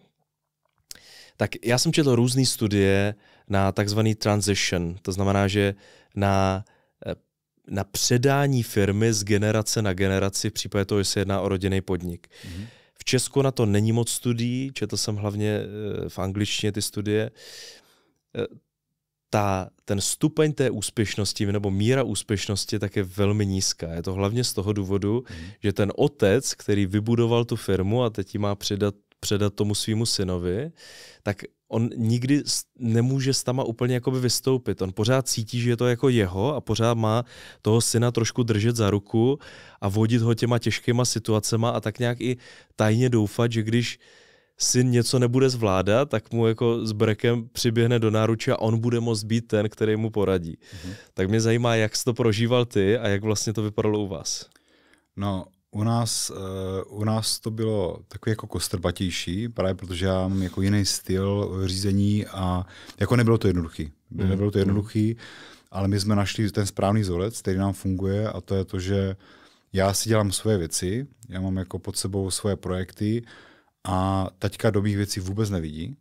tak já jsem četl různé studie na takzvaný transition, to znamená, že na, eh, na předání firmy z generace na generaci v případě toho, že se jedná o rodinný podnik. Mm-hmm. V Česku na to není moc studií, četl jsem hlavně eh, v angličtině ty studie ta, ten stupeň té úspěšnosti nebo míra úspěšnosti tak je velmi nízká. Je to hlavně z toho důvodu, mm. že ten otec, který vybudoval tu firmu a teď ji má předat, předat tomu svýmu synovi, tak on nikdy nemůže s tama úplně jakoby vystoupit. On pořád cítí, že je to jako jeho a pořád má toho syna trošku držet za ruku a vodit ho těma těžkýma situacema a tak nějak i tajně doufat, že když syn něco nebude zvládat, tak mu jako s brekem přiběhne do náruče a on bude moct být ten, který mu poradí. Mm-hmm. Tak mě zajímá, jak jsi to prožíval ty a jak vlastně to vypadalo u vás. No, u nás, uh, u nás to bylo takový jako kostrbatější, právě protože já mám jako jiný styl řízení a jako nebylo to jednoduchý. Mm. Nebylo to mhm. jednoduchý, ale my jsme našli ten správný vzorec, který nám funguje a to je to, že já si dělám svoje věci, já mám jako pod sebou svoje projekty, a taťka dobých věcí vůbec nevidí.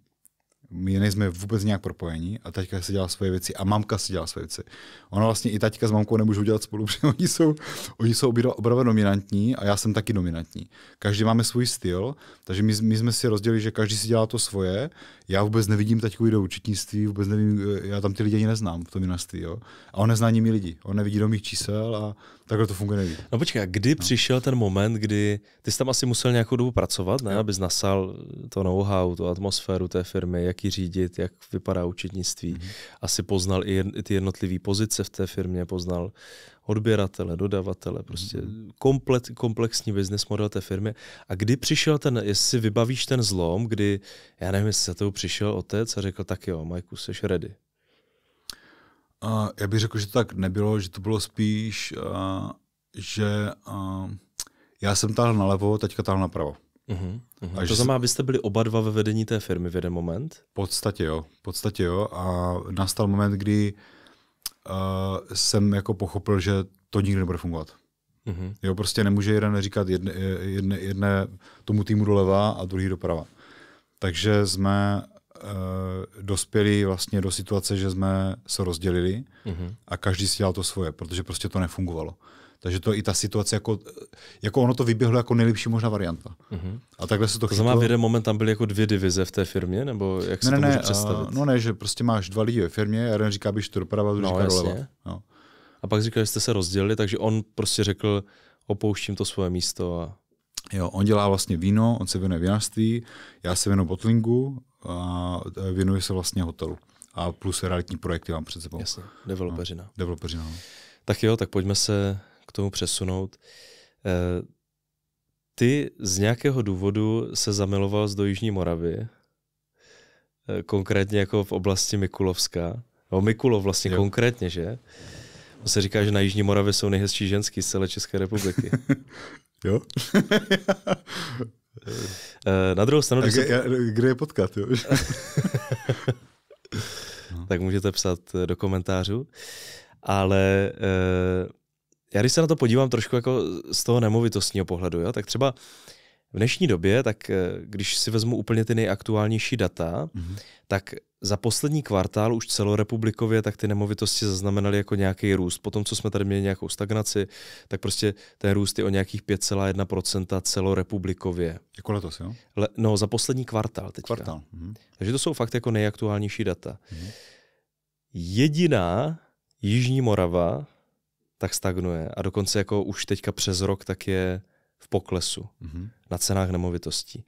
My nejsme vůbec nějak propojení a taťka si dělá svoje věci a mamka si dělá svoje věci. Ona vlastně i taťka s mamkou nemůžu dělat spolu, *laughs* protože oni jsou, oni jsou oba dominantní a já jsem taky dominantní. Každý máme svůj styl, takže my, my jsme si rozdělili, že každý si dělá to svoje, já vůbec nevidím teď do učitnictví. vůbec nevím, eh, já tam ty lidi ani neznám v tom jinaství, jo. A on nezná ani lidi, on nevidí do mých čísel a takhle to funguje neví. No počkej, kdy no. přišel ten moment, kdy ty jsi tam asi musel nějakou dobu pracovat, ne, no. abys nasal to know-how, tu atmosféru té firmy, jak ji řídit, jak vypadá učitnictví, Mm-hmm. Asi poznal i ty jednotlivé pozice v té firmě, poznal odběratele, dodavatele, prostě mhm. komplet, komplexní business model té firmy. A kdy přišel ten, jestli vybavíš ten zlom, kdy, já nevím, jestli za toho přišel otec a řekl, tak jo, Majku, jsi ready. Uh, já bych řekl, že to tak nebylo, že to bylo spíš, uh, že uh, já jsem táhl nalevo, teďka táhl napravo. Uhum, uhum. A to znamená, abyste byli oba dva ve vedení té firmy v jeden moment? V podstatě jo, v podstatě jo. A nastal moment, kdy uh, jsem jako pochopil, že to nikdy nebude fungovat. Mm-hmm. Jo, prostě nemůže jeden říkat jedne, jedne, jedne tomu týmu doleva a druhý doprava. Takže jsme uh, dospěli vlastně do situace, že jsme se rozdělili mm-hmm. a každý si dělal to svoje, protože prostě to nefungovalo. Takže to i ta situace, jako, jako ono to vyběhlo jako nejlepší možná varianta. Uh-huh. A takhle se to, to znamená, v jeden moment tam byly jako dvě divize v té firmě, nebo jak ne, se ne, to ne, představit? Uh, no ne, že prostě máš dva lidi ve firmě, jeden říká, abyš to doprava, druhý no, říká doleva. No. A pak říkal, že jste se rozdělili, takže on prostě řekl, opouštím to svoje místo a... Jo, on dělá vlastně víno, on se věnuje vinařství, já se věnuji botlingu a věnuji se vlastně hotelu. A plus realitní projekty vám před sebou. Jasně, developeřina. No, developeřina, no. Tak jo, tak pojďme se k tomu přesunout. Eh, ty z nějakého důvodu se zamiloval z do Jižní Moravy, eh, konkrétně jako v oblasti Mikulovska. No, Mikulov vlastně jo. konkrétně, že? On se říká, že na Jižní Moravě jsou nejhezčí ženský z celé České republiky. *laughs* jo? Eh, na druhou stranu... Kde, se... kde je potkat, jo? *laughs* Tak můžete psat do komentářů. Ale já když se na to podívám trošku jako z toho nemovitostního pohledu, jo, tak třeba v dnešní době, tak eh, když si vezmu úplně ty nejaktuálnější data, mm-hmm. tak za poslední kvartál už celorepublikově tak ty nemovitosti zaznamenaly jako nějaký růst. Potom, co jsme tady měli nějakou stagnaci, tak prostě ten růst je o nějakých 5,1% celorepublikově. Jako letos, jo? Le, no, za poslední kvartál teďka. Kvartál. Mm-hmm. Takže to jsou fakt jako nejaktuálnější data. Mm-hmm. Jediná Jižní Morava tak stagnuje. A dokonce jako už teďka přes rok, tak je v poklesu mm-hmm. na cenách nemovitostí.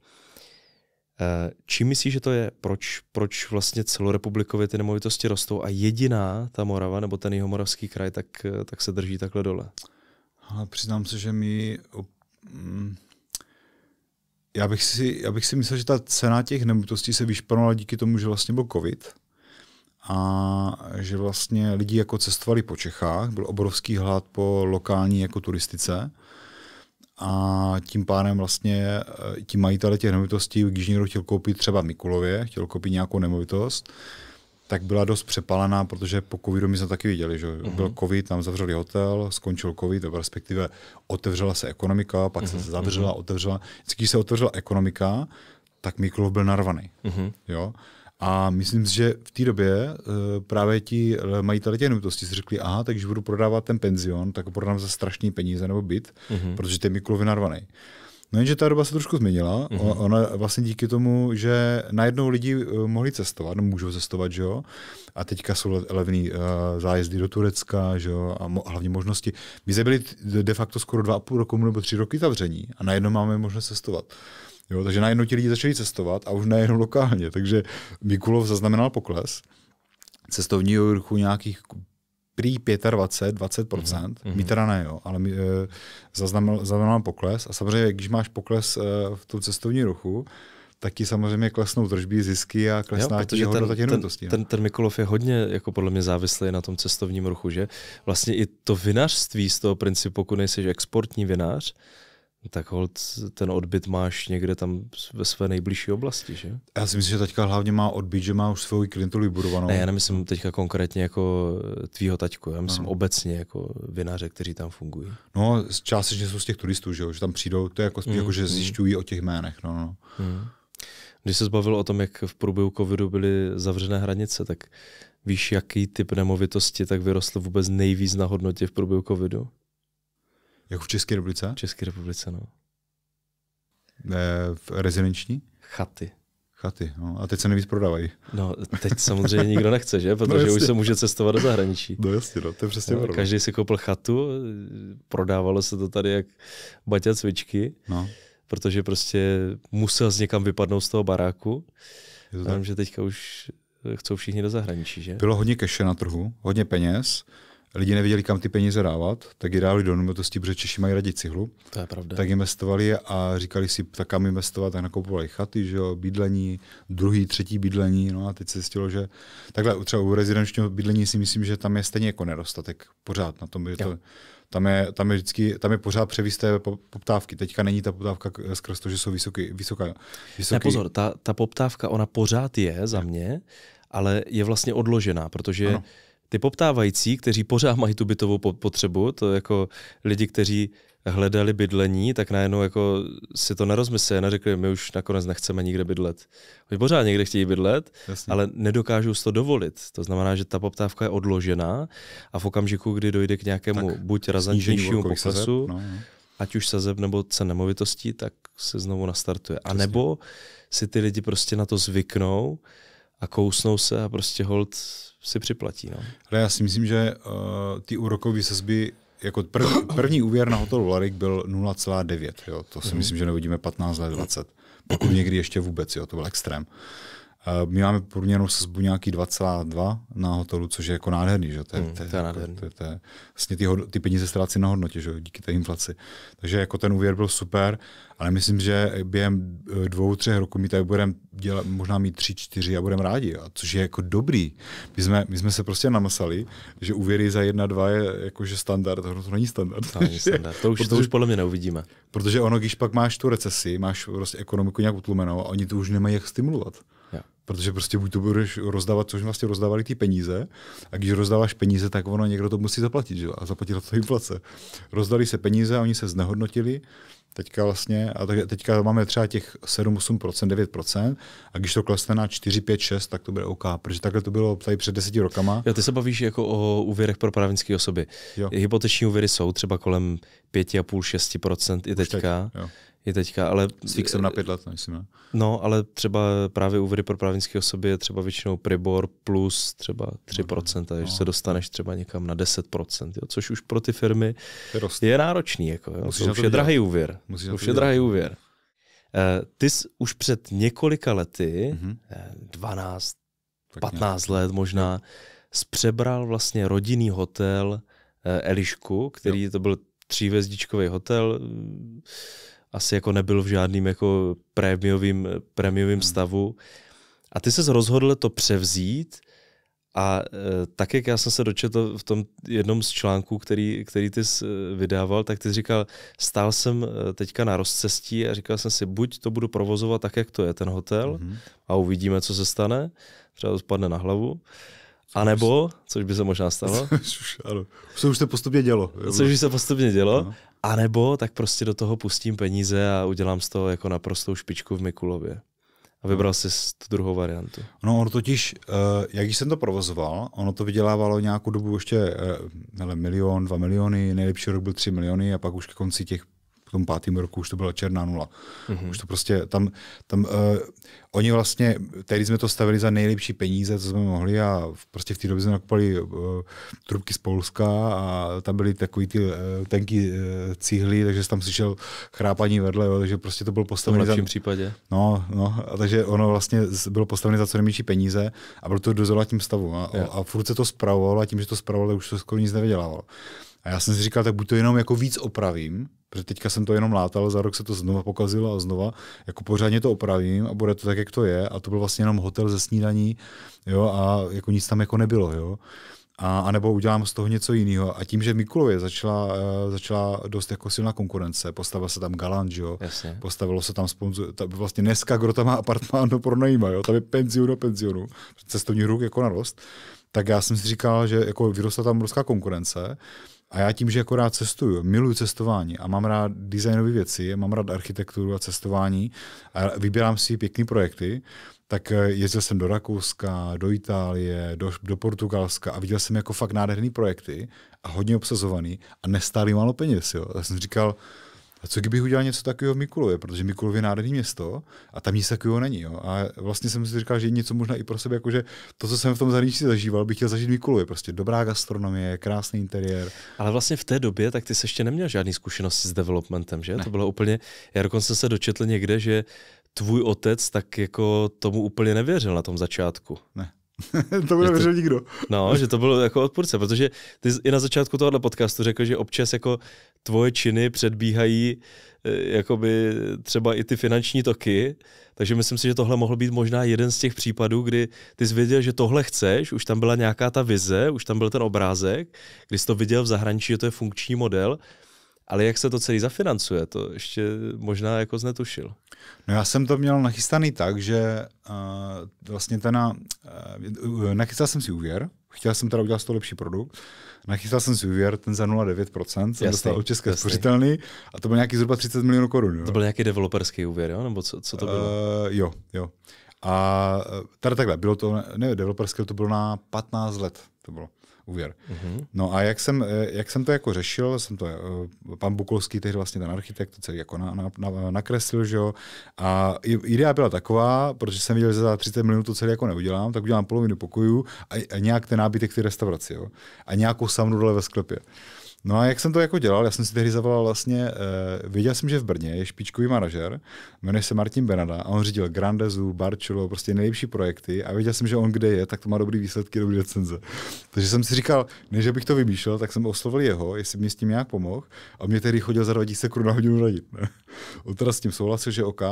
Eh, čím myslíš, že to je? Proč, proč vlastně celorepublikově ty nemovitosti rostou a jediná ta Morava nebo ten jihomoravský kraj tak, eh, tak se drží takhle dole? Ale přiznám se, že my... Mm, já bych, si, já bych si myslel, že ta cena těch nemovitostí se vyšplnula díky tomu, že vlastně byl covid a že vlastně lidi jako cestovali po Čechách, byl obrovský hlad po lokální jako turistice a tím pádem vlastně e, ti majitelé těch nemovitostí, když někdo chtěl koupit třeba Mikulově, chtěl koupit nějakou nemovitost, tak byla dost přepalená, protože po covidu my jsme taky viděli, že mm-hmm. byl covid, tam zavřeli hotel, skončil covid, respektive otevřela se ekonomika, pak mm-hmm. se mhm. zavřela, mhm. otevřela. Vždycky, když se otevřela ekonomika, tak Mikulov byl narvaný. Mm-hmm. Jo? A myslím si, že v té době eh, právě ti eh, majitelé těch nemovitostí si řekli, aha, takže budu prodávat ten penzion, tak ho prodám za strašný peníze nebo byt, mm-hmm. protože ten mi kulově narvaný. No jenže ta doba se trošku změnila. Mm-hmm. Ona vlastně díky tomu, že najednou lidi eh, mohli cestovat, no můžou cestovat, že jo. A teďka jsou levné uh, zájezdy do Turecka, že jo, a mo- hlavně možnosti. My jsme byli de facto skoro dva a půl roku nebo tři roky zavření a najednou máme možnost cestovat. Jo, takže najednou ti lidi začali cestovat a už nejenom lokálně. Takže Mikulov zaznamenal pokles cestovního ruchu nějakých prý 25, 20 mm-hmm. my teda ne, jo, ale my, e, zaznamenal, zaznamenal pokles. A samozřejmě, když máš pokles e, v tom cestovní ruchu, tak ti samozřejmě klesnou tržby, zisky a klesná jo, protože ten, těch ten, ten, no. ten, ten Mikulov je hodně, jako podle mě, závislý na tom cestovním ruchu, že? Vlastně i to vinařství z toho principu, pokud nejsi exportní vinař, tak hold, ten odbyt máš někde tam ve své nejbližší oblasti, že? Já si myslím, že teďka hlavně má odbyt, že má už svou klientu vybudovanou. Ne, já nemyslím teďka konkrétně jako tvýho taťku, já myslím Aha. No. obecně jako vinaře, kteří tam fungují. No, částečně jsou z těch turistů, že, jo? že tam přijdou, to je jako spíš mm, jako, že mm. zjišťují mm. o těch jménech. No, no. Mm. Když se zbavil o tom, jak v průběhu covidu byly zavřené hranice, tak víš, jaký typ nemovitosti tak vyrostl vůbec nejvíc na hodnotě v průběhu covidu? Jako v České republice? V České republice, no. E, v rezidenční? Chaty. Chaty, no. A teď se nejvíc prodávají. No, teď samozřejmě nikdo nechce, že? *laughs* No, protože no, už se může cestovat do zahraničí. No jasně, no, to je přesně no, Každý si koupil chatu, prodávalo se to tady jak baťa cvičky, no. protože prostě musel z někam vypadnout z toho baráku. Je to tak? Vím, že teďka už chcou všichni do zahraničí, že? Bylo hodně keše na trhu, hodně peněz lidi nevěděli, kam ty peníze dávat, tak je dávali do nemovitosti, protože Češi mají radit cihlu. To je pravda. Tak investovali a říkali si, tak kam investovat, tak nakupovali chaty, že jo, bydlení, druhý, třetí bydlení, no a teď se zjistilo, že takhle třeba u rezidenčního bydlení si myslím, že tam je stejně jako nedostatek pořád na tom, že to, tam je, tam je vždycky, tam je pořád převisté poptávky. Teďka není ta poptávka skrz to, že jsou vysoký, vysoká. Vysoký... Ne, pozor, ta, ta poptávka, ona pořád je za mě, ale je vlastně odložená, protože ano ty poptávající, kteří pořád mají tu bytovou potřebu, to jako lidi, kteří hledali bydlení, tak najednou jako si to nerozmysleli, neřekli, my už nakonec nechceme nikde bydlet. Oni pořád někde chtějí bydlet, Jasně. ale nedokážou si to dovolit. To znamená, že ta poptávka je odložená a v okamžiku, kdy dojde k nějakému tak, buď razantnějšímu poklesu, no, no. ať už sazeb nebo cen nemovitostí, tak se znovu nastartuje. A nebo si ty lidi prostě na to zvyknou, a kousnou se a prostě hold si připlatí. No. Ale já si myslím, že uh, ty úrokové sazby jako prv, první úvěr na hotelu Larik byl 0,9. Jo. To si mm. myslím, že nevidíme 15 let 20. Pokud někdy ještě vůbec, jo, to byl extrém. Eh, my máme průměrnou sazbu nějaký 2,2 na hotelu, což je jako nádherný. Že? Hmm, to je, to je, to jako- je, nádherný. To je, to je, vlastně ty, ty peníze ztrácí na hodnotě že? díky té inflaci. Takže jako ten úvěr byl super, ale myslím, že během eh, dvou, třech roků my tady budeme dělat, možná mít tři, čtyři a budeme rádi, a což je jako dobrý. My jsme, my jsme se prostě namasali, že úvěry za jedna, dva je jakože standard, to není standard. To není standard, to už, protože, to už podle mě neuvidíme. Protože ono, když pak máš tu recesi, máš prostě ekonomiku nějak utlumenou a oni to už nemají jak stimulovat. Protože prostě buď to budeš rozdávat, což vlastně rozdávali ty peníze, a když rozdáváš peníze, tak ono někdo to musí zaplatit, že? a zaplatila to inflace. Rozdali se peníze a oni se znehodnotili, teďka vlastně, a teďka máme třeba těch 7, 8%, 9%, a když to klesne na 4, 5, 6, tak to bude OK, protože takhle to bylo tady před deseti rokama. Jo, ty se bavíš jako o úvěrech pro právnické osoby. Jo. Hypoteční úvěry jsou třeba kolem 5,5, 6% i teďka. Teď, jo je teďka, ale... S fixem eh, na pět let, myslím. No, ale třeba právě úvěry pro právnické osoby je třeba většinou Pribor plus třeba 3%, okay. takže no. se dostaneš třeba někam na 10%, jo, což už pro ty firmy Rost. je náročný. Jako, jo, Musíš to už to je drahý úvěr. Musíš to už je drahý úvěr. Uh, ty jsi už před několika lety, mm-hmm. 12, eh, tak 15 nějak. let možná, no. zpřebral vlastně rodinný hotel uh, Elišku, který jo. to byl třívězdičkový hotel, uh, asi jako nebyl v žádným jako prémiovým, prémiovým hmm. stavu. A ty se rozhodl to převzít a e, tak, jak já jsem se dočetl v tom jednom z článků, který, který ty jsi e, vydával, tak ty jsi říkal, stál jsem e, teďka na rozcestí a říkal jsem si, buď to budu provozovat tak, jak to je ten hotel hmm. a uvidíme, co se stane, třeba to spadne na hlavu, a nebo, což by se možná stalo. *laughs* Což už se postupně dělo. Což už se postupně dělo. A nebo tak prostě do toho pustím peníze a udělám z toho jako naprostou špičku v Mikulově. A vybral jsi tu druhou variantu. No, ono totiž, eh, jak jsem to provozoval, ono to vydělávalo nějakou dobu ještě uh, milion, dva miliony, nejlepší rok byl tři miliony a pak už ke konci těch tom pátém roku už to byla černá nula. Mm-hmm. Už to prostě tam, tam uh, oni vlastně, tehdy jsme to stavili za nejlepší peníze, co jsme mohli a prostě v té době jsme nakupali uh, eh, trubky z Polska a tam byly takový ty uh, tenký uh, cihly, takže tam slyšel chrápaní vedle, jo, takže prostě to bylo postavené. V lepším za, případě. No, no, a takže ono vlastně bylo postavené za co nejmenší peníze a bylo to v tím stavu. A, yeah. a furt se to zpravovalo a tím, že to zpravovalo, už to skoro nic nevydělávalo. A já jsem si říkal, tak buď to jenom jako víc opravím, protože teďka jsem to jenom látal, za rok se to znova pokazilo a znova, jako pořádně to opravím a bude to tak, jak to je. A to byl vlastně jenom hotel ze snídaní, jo, a jako nic tam jako nebylo, jo. A, a nebo udělám z toho něco jiného. A tím, že Mikulově začala, uh, začala dost jako silná konkurence, postavil se tam Galant, jo? postavilo se tam sponzor, ta, vlastně dneska kdo tam má apartmán do pronajíma, jo? tam je penzion do penzionu, cestovní ruk jako narost, tak já jsem si říkal, že jako vyrostla tam obrovská konkurence a já tím, že jako rád cestuju, miluji cestování a mám rád designové věci, mám rád architekturu a cestování a vybírám si pěkné projekty, tak eh, jezdil jsem do Rakouska, do Itálie, do, do Portugalska a viděl jsem jako fakt nádherné projekty a hodně obsazovaný a nestály málo peněz. Jo. Já jsem říkal, a co kdybych udělal něco takového v Mikulově, protože Mikulov je národní město a tam nic takového není. Jo? A vlastně jsem si říkal, že něco možná i pro sebe, jakože to, co jsem v tom zahraničí zažíval, bych chtěl zažít v Mikulově. Prostě dobrá gastronomie, krásný interiér. Ale vlastně v té době, tak ty jsi ještě neměl žádný zkušenosti s developmentem, že? Ne. To bylo úplně, já dokonce jsem se dočetl někde, že tvůj otec tak jako tomu úplně nevěřil na tom začátku. Ne. *laughs* to bude věřil nikdo. no, *laughs* že to bylo jako odpůrce, protože ty i na začátku tohohle podcastu řekl, že občas jako tvoje činy předbíhají eh, jakoby třeba i ty finanční toky, takže myslím si, že tohle mohl být možná jeden z těch případů, kdy ty jsi věděl, že tohle chceš, už tam byla nějaká ta vize, už tam byl ten obrázek, kdy jsi to viděl v zahraničí, že to je funkční model ale jak se to celý zafinancuje, to ještě možná jako znetušil. No já jsem to měl nachystaný tak, že uh, vlastně ten, uh, nachystal jsem si úvěr, chtěl jsem teda udělat z toho lepší produkt, nachystal jsem si úvěr, ten za 0,9%, jsem jasný, dostal od České spořitelný a to byl nějaký zhruba 30 milionů korun. To byl nějaký developerský úvěr, jo? nebo co, co to bylo? Uh, jo, jo. A tady takhle, bylo to, ne, developerské to bylo na 15 let, to bylo úvěr. Mm-hmm. No a jak jsem, eh, jak jsem to jako řešil, jsem to, eh, pan Bukovský, tehdy vlastně ten architekt, to celý jako na, na, na, nakreslil, že jo, a idea byla taková, protože jsem viděl, že za 30 minut to celé jako neudělám, tak udělám polovinu pokojů a, a nějak ten nábytek ty restauraci, jo, a nějakou samou dole ve sklepě. No a jak jsem to jako dělal, já jsem si tehdy zavolal vlastně, uh, eh, viděl jsem, že v Brně je špičkový manažer, jmenuje se Martin Benada a on řídil Grandezu, Barčulo, prostě nejlepší projekty a viděl jsem, že on kde je, tak to má dobrý výsledky, dobrý recenze. Takže jsem si říkal, než bych to vymýšlel, tak jsem oslovil jeho, jestli mě s tím nějak pomohl a mě tehdy chodil za 20 korun na hodinu radit. *laughs* on teda s tím souhlasil, že OK,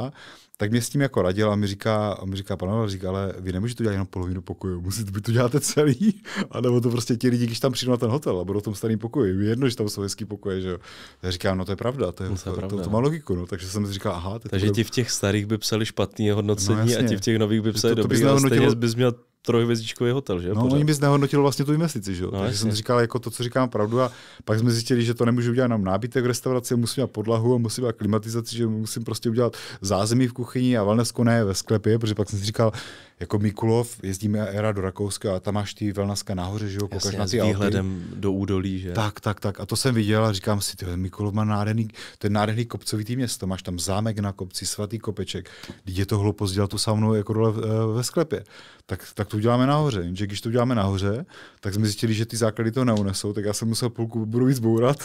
tak mě s tím jako radil a mi říká, a mi říká pan říká, ale vy nemůžete udělat jenom polovinu pokoje, musíte by to děláte celý, *laughs* anebo to prostě ti lidi, když tam přijdou na ten hotel a budou v tom starém pokoji, jedno, že tam jsou hezký pokoje, že jo. Já říkám, no to je pravda, to, je, no, to, je pravda, to, to, no. má logiku, no. takže jsem si říkal, aha. takže ti v těch starých by psali špatný hodnocení no, a ti v těch nových by psali dobrý, bys stejně bys měl trojhvězdičkový hotel, že? No, oni by znehodnotili vlastně tu investici, že jo? No, Takže jasně. jsem říkal jako to, co říkám pravdu a pak jsme zjistili, že to nemůžu udělat nám nábytek v restauraci, musím mít podlahu a musím mít klimatizaci, že musím prostě udělat zázemí v kuchyni a wellness ne ve sklepě, protože pak jsem si říkal, jako Mikulov, jezdíme era do Rakouska a tam máš ty velnaska nahoře, že jo, pokaž na ty výhledem auty. do údolí, že? Tak, tak, tak. A to jsem viděl a říkám si, ty Mikulov má nádherný, to je nádherný kopcovitý město, máš tam zámek na kopci, svatý kopeček, je to hloupost dělat tu saunu jako dole eh, ve sklepě. Tak, tak to uděláme nahoře. Jenže když to uděláme nahoře, tak jsme zjistili, že ty základy to neunesou, tak já jsem musel půlku budu víc bourat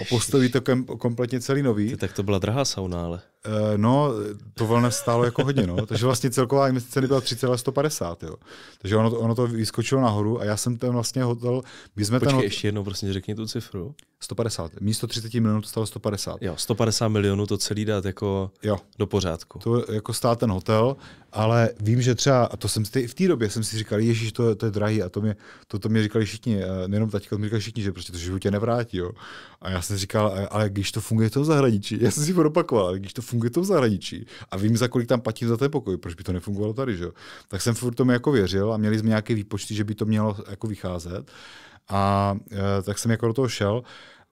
a postavit to kompletně celý nový. Ty, tak to byla drahá sauna, ale. E, no, to velné stálo jako hodně, no. Takže vlastně celková investice byla 3,150, jo. Takže ono, ono to vyskočilo nahoru a já jsem ten vlastně hotel, my jsme Počkej, ten... ještě jednou, prosím, řekni tu cifru. 150. Místo 30 milionů to stalo 150. Jo, 150 milionů to celý dát jako jo. do pořádku. To jako stál ten hotel, ale vím, že třeba, a to jsem si, v té době jsem si si říkal, ježíš, to, to je drahý a to mě, to, to mě říkali všichni, eh, nejenom taťka, to mi říkali všichni, že prostě to životě nevrátí. Jo. A já jsem říkal, ale když to funguje to v zahraničí, já jsem si to opakoval, ale když to funguje to v zahraničí a vím, za kolik tam platím za ten pokoj, proč by to nefungovalo tady, že jo? Tak jsem furt tomu jako věřil a měli jsme nějaké výpočty, že by to mělo jako vycházet. A eh, tak jsem jako do toho šel.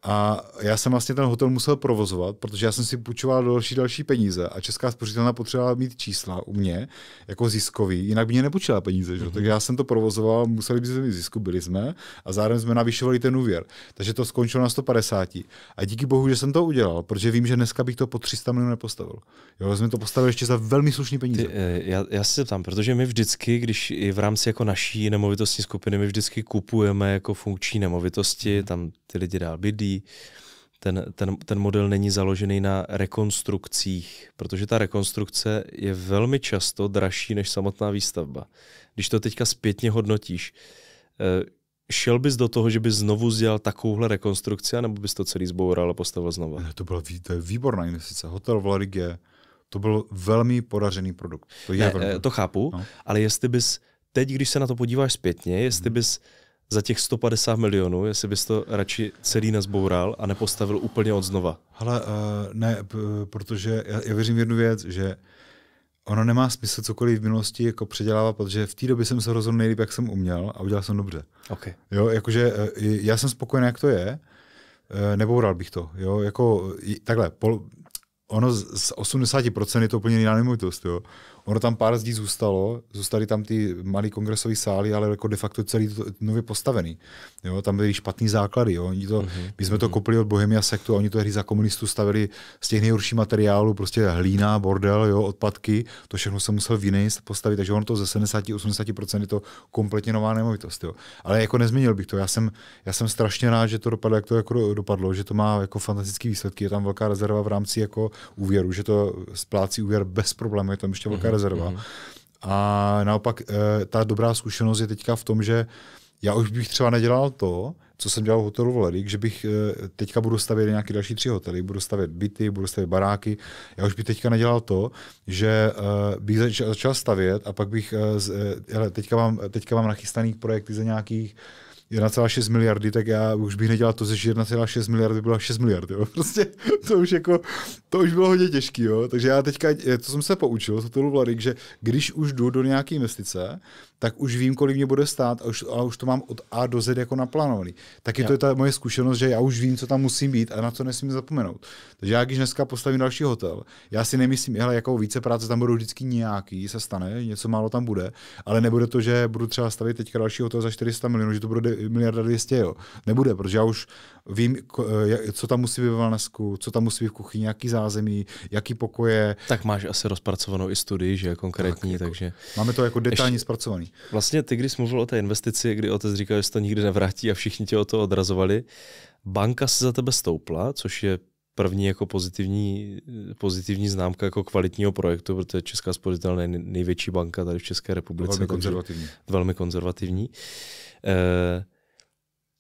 A já jsem vlastně ten hotel musel provozovat, protože já jsem si půjčoval další další peníze a Česká spořitelna potřebovala mít čísla u mě jako ziskový, jinak by mě nepůjčila peníze, mm-hmm. že? Mhm. takže já jsem to provozoval, museli bychom mít zisku, byli jsme a zároveň jsme navyšovali ten úvěr. Takže to skončilo na 150. A díky bohu, že jsem to udělal, protože vím, že dneska bych to po 300 milionů nepostavil. Jo, jsme to postavili ještě za velmi slušný peníze. Ty, eh, já, já se tam, protože my vždycky, když i v rámci jako naší nemovitostní skupiny, my vždycky kupujeme jako funkční nemovitosti, mhm. tam ty lidi dál bydí, ten, ten, ten model není založený na rekonstrukcích, protože ta rekonstrukce je velmi často dražší než samotná výstavba. Když to teďka zpětně hodnotíš, eh, šel bys do toho, že bys znovu dělal takovouhle rekonstrukci, nebo bys to celý zboural a postavil znova? To byla to je výborná investice. Hotel v Larigě, to byl velmi podařený produkt. To, je ne, velmi... Eh, to chápu, no. ale jestli bys teď, když se na to podíváš zpětně, jestli hmm. bys za těch 150 milionů, jestli bys to radši celý nezboural a nepostavil úplně od znova? Ale uh, eh, ne, protože já, já věřím v jednu věc, že ono nemá smysl cokoliv v minulosti jako předělávat, protože v té době jsem se rozhodl nejlíp, jak jsem uměl a udělal jsem dobře. Okay. Jo, jakože eh, já jsem spokojený, jak to je, eh, neboural bych to. Jo, jako takhle, pol, ono z 80% je to úplně jiná nemovitost. Jo. Ono tam pár zdí zůstalo, zůstaly tam ty malé kongresové sály, ale jako de facto celý to nově postavený. Jo, tam byly špatný základy. Jo. Oni to, mm-hmm. My jsme to mhm. kopili od Bohemia Sektu a oni to hry za komunistů stavili z těch nejhorších materiálů, prostě hlína, bordel, jo, odpadky, to všechno se musel vynést, postavit, takže ono to ze 70-80% je to kompletně nová nemovitost. Jo. Ale jako nezměnil bych to. Já jsem, já jsem strašně rád, že to dopadlo, jak to jako dopadlo, že to má jako fantastické výsledky, je tam velká rezerva v rámci jako úvěru, že to splácí úvěr bez problémů, je tam ještě velká mm-hmm rezerva. Mm. A naopak eh, ta dobrá zkušenost je teďka v tom, že já už bych třeba nedělal to, co jsem dělal v hotelu v Lady, že bych eh, teďka budu stavět nějaké další tři hotely, budu stavět byty, budu stavět baráky. Já už bych teďka nedělal to, že eh, bych začal stavět a pak bych, hele, teďka mám, teďka mám nachystaný projekty za nějakých 1,6 miliardy, tak já už bych nedělal to, že 1,6 miliardy byla 6 miliard, jo. *laughs* Prostě to už jako, to už bylo hodně těžký, jo. Takže já teďka, eh, co jsem se poučil, to Vladik, že když už jdu do nějaké investice, tak už vím, kolik mě bude stát a už, a už to mám od A do Z jako naplánovaný. Taky to je ta moje zkušenost, že já už vím, co tam musím být a na co nesmím zapomenout. Takže já, když dneska postavím další hotel, já si nemyslím, hele, jakou více práce tam budou vždycky nějaký, se stane, něco málo tam bude, ale nebude to, že budu třeba stavit teďka další hotel za 400 milionů, že to bude miliarda 200, jo. Nebude, protože já už vím, eh, co tam musí být v Valnesku, co tam musí být v kuchyni, jaký zázemí, jaký pokoje. Tak máš asi rozpracovanou i studii, že konkrétní, tak, jako, takže... Máme to jako detailně Ještě, zpracovaný. Vlastně ty, když mluvil o té investici, kdy otec říkal, že se to nikdy nevrátí a všichni tě o to odrazovali, banka se za tebe stoupla, což je první jako pozitivní, pozitivní známka jako kvalitního projektu, protože Česká spořitelná je největší banka tady v České republice. Velmi konzervativní. Velmi konzervativní. Uh,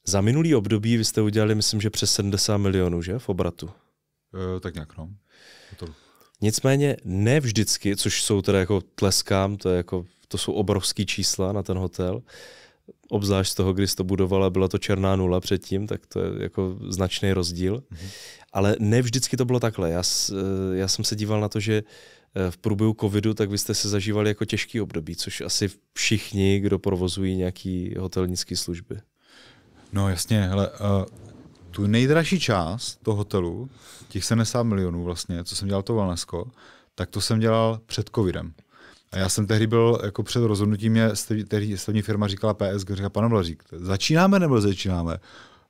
za minulý období vy jste udělali, myslím, že přes 70 milionů, že? V obratu. E, tak nějak, no. To... Nicméně ne vždycky, což jsou teda jako tleskám, to, je jako, to jsou obrovský čísla na ten hotel. Obzvlášť z toho, když to budovala, byla to černá nula předtím, tak to je jako značný rozdíl. Mm-hmm. Ale ne vždycky to bylo takhle. Já, eh, já jsem se díval na to, že eh, v průběhu covidu, tak vy jste se zažívali jako těžký období, což asi všichni, kdo provozují nějaký hotelnické služby. No jasně, hele, uh, tu nejdražší část toho hotelu, těch 70 milionů vlastně, co jsem dělal to Valnesko, tak to jsem dělal před covidem. A já jsem tehdy byl, jako před rozhodnutím, mě tehdy stavní firma říkala PSG, říká pane Blažík, začínáme nebo začínáme?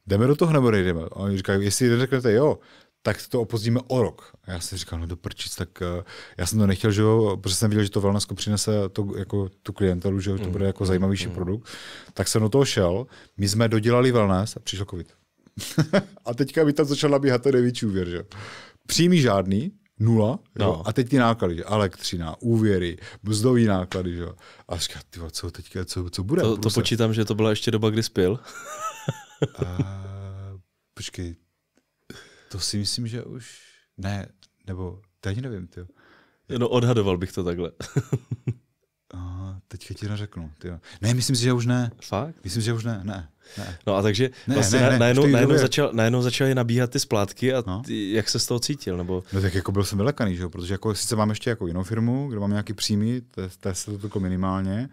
Jdeme do toho nebo nejdeme? A oni říkají, jestli řeknete jo, tak to opozdíme o rok. A já jsem říkal, no do prčic, tak uh, já jsem to nechtěl, že jo, protože jsem viděl, že to Velnesko přinese to, jako, tu klientelu, že jo, to mm. bude jako zajímavější mm. produkt. Tak jsem do toho šel, my jsme dodělali Wellness a přišel covid. *laughs* a teďka by tam začal nabíhat ten největší úvěr, že Příjmy žádný, nula, no. jo, a teď ty náklady, že? elektřina, úvěry, mzdový náklady, že? a říkám, ty co teďka, co, co bude? To, to počítám, že to byla ještě doba, kdy spil. uh, *laughs* počkej, to si myslím, že už ne, nebo teď nevím, ty. No odhadoval bych to takhle. *laughs* Aha, teďka ti neřeknu. ty. Ne, myslím si, že už ne. Fakt? Myslím si, že už ne, ne. ne. No a takže ne, vlastně ne, ne, najednou, najednou, začal, najednou začaly nabíhat ty splátky a no. ty, jak se z toho cítil? Nebo... No tak jako byl jsem vylekaný, že jo? protože jako sice mám ještě jako jinou firmu, kde mám nějaký příjmy, to je to jako minimálně,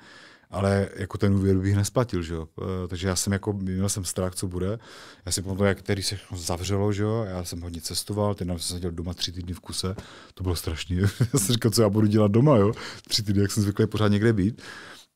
ale jako ten úvěr bych nesplatil, že jo. Eh, takže já jsem jako, měl jsem strach, co bude. Já si pamatuju, jak který se zavřelo, že jo, já jsem hodně cestoval, ten jsem seděl doma tři týdny v kuse, to bylo strašné. *laughs* já jsem říkal, co já budu dělat doma, jo, tři týdny, jak jsem zvyklý pořád někde být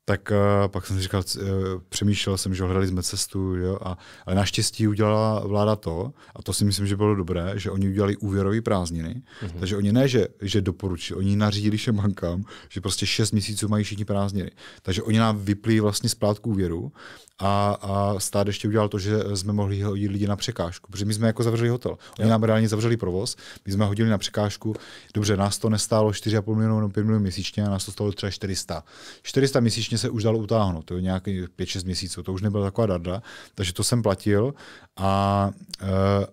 tak uh, pak jsem si říkal, uh, přemýšlel jsem, že hledali jsme cestu, jo, a, ale naštěstí udělala vláda to, a to si myslím, že bylo dobré, že oni udělali úvěrové prázdniny, mm-hmm. takže oni ne, že, že doporučili, oni nařídili všem bankám, že prostě 6 měsíců mají všichni prázdniny. Takže oni nám vyplí vlastně splátku úvěru a, a stát ještě udělal to, že jsme mohli hodit lidi na překážku, protože my jsme jako zavřeli hotel. Oni jo. nám reálně zavřeli provoz, my jsme hodili na překážku. Dobře, nás to nestálo 4,5 milionů nebo 5 milionů měsíčně a nás to stalo třeba 400. 400 měsíčně se už dalo utáhnout, to je nějaký 5-6 měsíců, to už nebyla taková darda, takže to jsem platil a uh,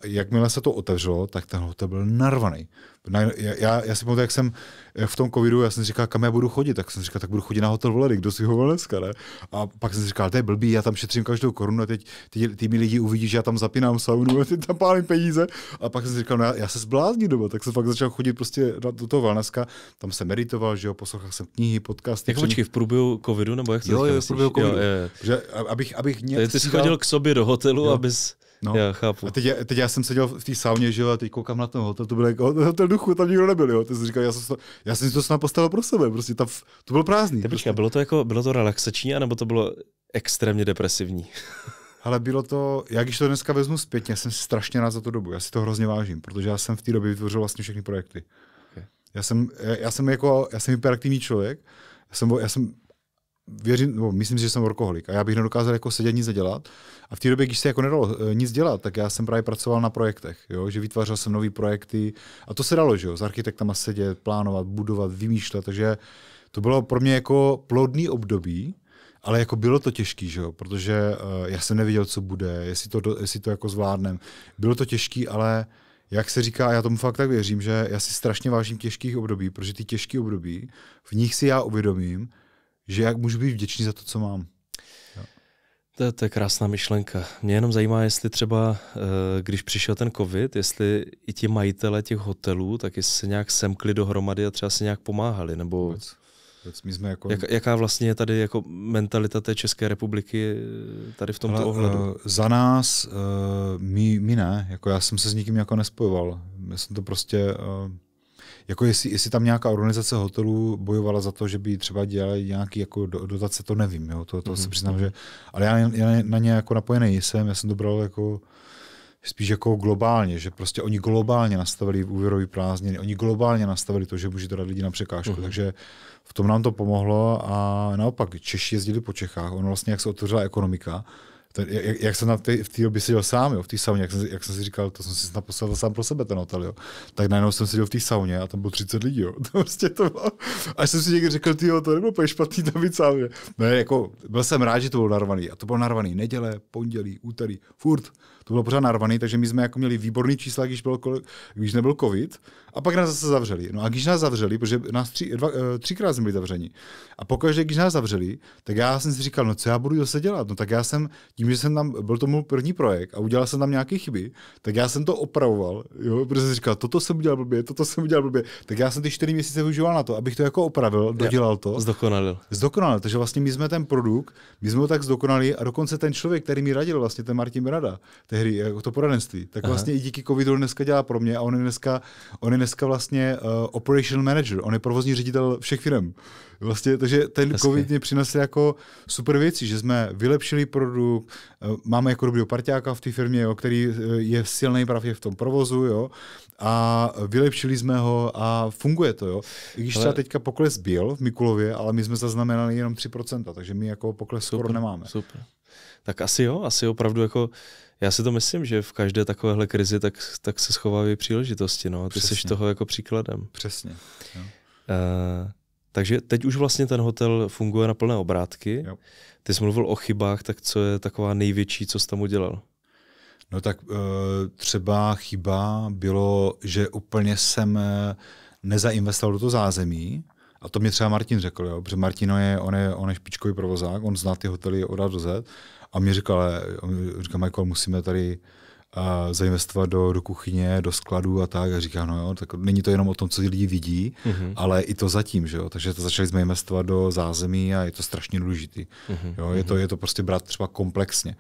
jakmile se to otevřelo, tak ten hotel byl narvaný já, já si pamatuju, jak jsem v tom covidu, já jsem si říkal, kam já budu chodit, tak jsem si říkal, tak budu chodit na hotel Valery, kdo si ho volil dneska, ne? A pak jsem si říkal, to je blbý, já tam šetřím každou korunu a teď ty, ty mi lidi uvidí, že já tam zapínám saunu a ty tam pálím peníze. A pak jsem si říkal, no já, já se zbláznil doba, tak jsem fakt začal chodit prostě na, do toho Valneska, tam jsem meditoval, že jo, poslouchal jsem knihy, podcasty. Jak počkej, v průběhu covidu, nebo jak to Jo, jo, v průběhu covidu. Jo, je. Že, abych, abych mě ty jsi chodil k sobě do hotelu, jo. abys... No. Já chápu. A teď, teď, já jsem seděl v té sauně, že jo, a teď koukám na ten hotel, to byl jako hotel duchu, tam nikdo nebyl, jo. Ty jsi říkal, já jsem, to, já jsem si to snad postavil pro sebe, prostě tam, to bylo prázdný. Tebička, prostě. bylo to jako, bylo to relaxační, anebo to bylo extrémně depresivní? *laughs* Ale bylo to, jak když to dneska vezmu zpětně, já jsem strašně rád za tu dobu, já si to hrozně vážím, protože já jsem v té době vytvořil vlastně všechny projekty. Okay. Já jsem, já, já jsem jako, já jsem hyperaktivní člověk, já jsem, já jsem věřím, no, myslím si, že jsem workoholik a já bych nedokázal jako sedět nic nedělat. A v té době, když se jako nedalo eh, nic dělat, tak já jsem právě pracoval na projektech, jo? že vytvářel jsem nové projekty a to se dalo, že jo, s architektama sedět, plánovat, budovat, vymýšlet, takže to bylo pro mě jako plodný období, ale jako bylo to těžký, že jo? protože uh, já jsem nevěděl, co bude, jestli to, jestli to jako zvládnem. Bylo to těžký, ale jak se říká, já tomu fakt tak věřím, že já si strašně vážím těžkých období, protože ty těžké období, v nich si já uvědomím, že jak můžu být vděčný za to, co mám. To, to je krásná myšlenka. Mě jenom zajímá, jestli třeba, eh, když přišel ten covid, jestli i ti majitele těch hotelů, tak jestli se nějak semkli dohromady a třeba si nějak pomáhali, nebo... Vůbec. Vůbec my jsme jako... Jak, jaká vlastně je tady jako mentalita té České republiky eh, tady v tomto Ale, ohledu? Uh, za nás, uh, my, my ne. Jako já jsem se s nikým jako nespojoval. Já jsem to prostě... Uh, jako jestli, jestli tam nějaká organizace hotelů bojovala za to, že by třeba dělali nějaké jako dotace, to nevím, jo, to, to mm-hmm. se mhm. přiznám, že, ale já, já na ně jako napojený jsem, já jsem to bral jako spíš jako globálně, že prostě oni globálně nastavili úvěrový prázdniny, oni globálně nastavili to, že můžete dát lidi na překážku, mm-hmm. takže v tom nám to pomohlo a naopak Češi jezdili po Čechách, ono vlastně, jak se otevřela ekonomika, Tady, jak, jak, jsem na tý, v té době seděl sám, jo, v té sauně, jak jsem, jak jsem si říkal, to jsem si naposlal sám pro sebe ten hotel, jo. tak najednou jsem seděl v té sauně a tam bylo 30 lidí. Jo. *laughs* To prostě to bylo, A jsem si někdy řekl, ty to nebylo úplně špatný tam být sám. Ne, jako, byl jsem rád, že to bylo narvaný. A to bylo narvaný neděle, pondělí, úterý, furt to bylo pořád narvaný, takže my jsme jako měli výborný čísla, když, bylo, když nebyl covid, a pak nás zase zavřeli. No a když nás zavřeli, protože nás tři, dva, eh, třikrát jsme byli zavřeni, a pokaždé, když nás zavřeli, tak já jsem si říkal, no co já budu zase dělat? No tak já jsem, tím, že jsem tam, byl to můj první projekt a udělal jsem tam nějaké chyby, tak já jsem to opravoval, jo, protože jsem říkal, toto jsem udělal blbě, toto jsem udělal blbě, tak já jsem ty čtyři měsíce využíval na to, abych to jako opravil, dodělal to. Zdokonalil. Zdokonalil, takže vlastně my jsme ten produkt, my jsme ho tak zdokonali a dokonce ten člověk, který mi radil, vlastně ten Martin Rada, tehdy, jako to poradenství, tak Aha. vlastně i díky covidu dneska dělá pro mě a on je dneska, on je dneska vlastně uh, operational manager, on je provozní ředitel všech firm. Vlastně, takže ten Hezky. covid mě přinesl jako super věci, že jsme vylepšili produkt, uh, máme jako dobrýho partiáka v té firmě, jo, který eh, je silný právě v tom provozu, jo, a vylepšili jsme ho a funguje to, jo. I když ale... třeba teďka pokles byl v Mikulově, ale my jsme zaznamenali jenom 3%, takže my jako pokles super, skoro nemáme. Super. Tak asi jo, asi opravdu jako já si to myslím, že v každé takovéhle krizi tak, tak se schovávají příležitosti. No. Ty jsi toho jako příkladem. Přesně. Jo. Uh, takže teď už vlastně ten hotel funguje na plné obrátky. Jo. Ty jsi mluvil o chybách, tak co je taková největší, co jsi tam udělal? No tak eh, třeba chyba bylo, že úplně jsem eh, nezainvestoval do toho zázemí, a to mi třeba Martin řekl, jo, protože Martino je, on je, on je špičkový provozák, on zná ty hotely od A do Z. A mi říkal, říkal Michael, musíme tady uh, zainvestovat do, do kuchyně, do skladu a tak. A říká, no jo, tak není to jenom o tom, co lidi vidí, mm-hmm. ale i to zatím, že jo. Takže to začali jsme investovat do zázemí a je to strašně důležitý. Mm-hmm. Jo, je, to, je to prostě brát třeba komplexně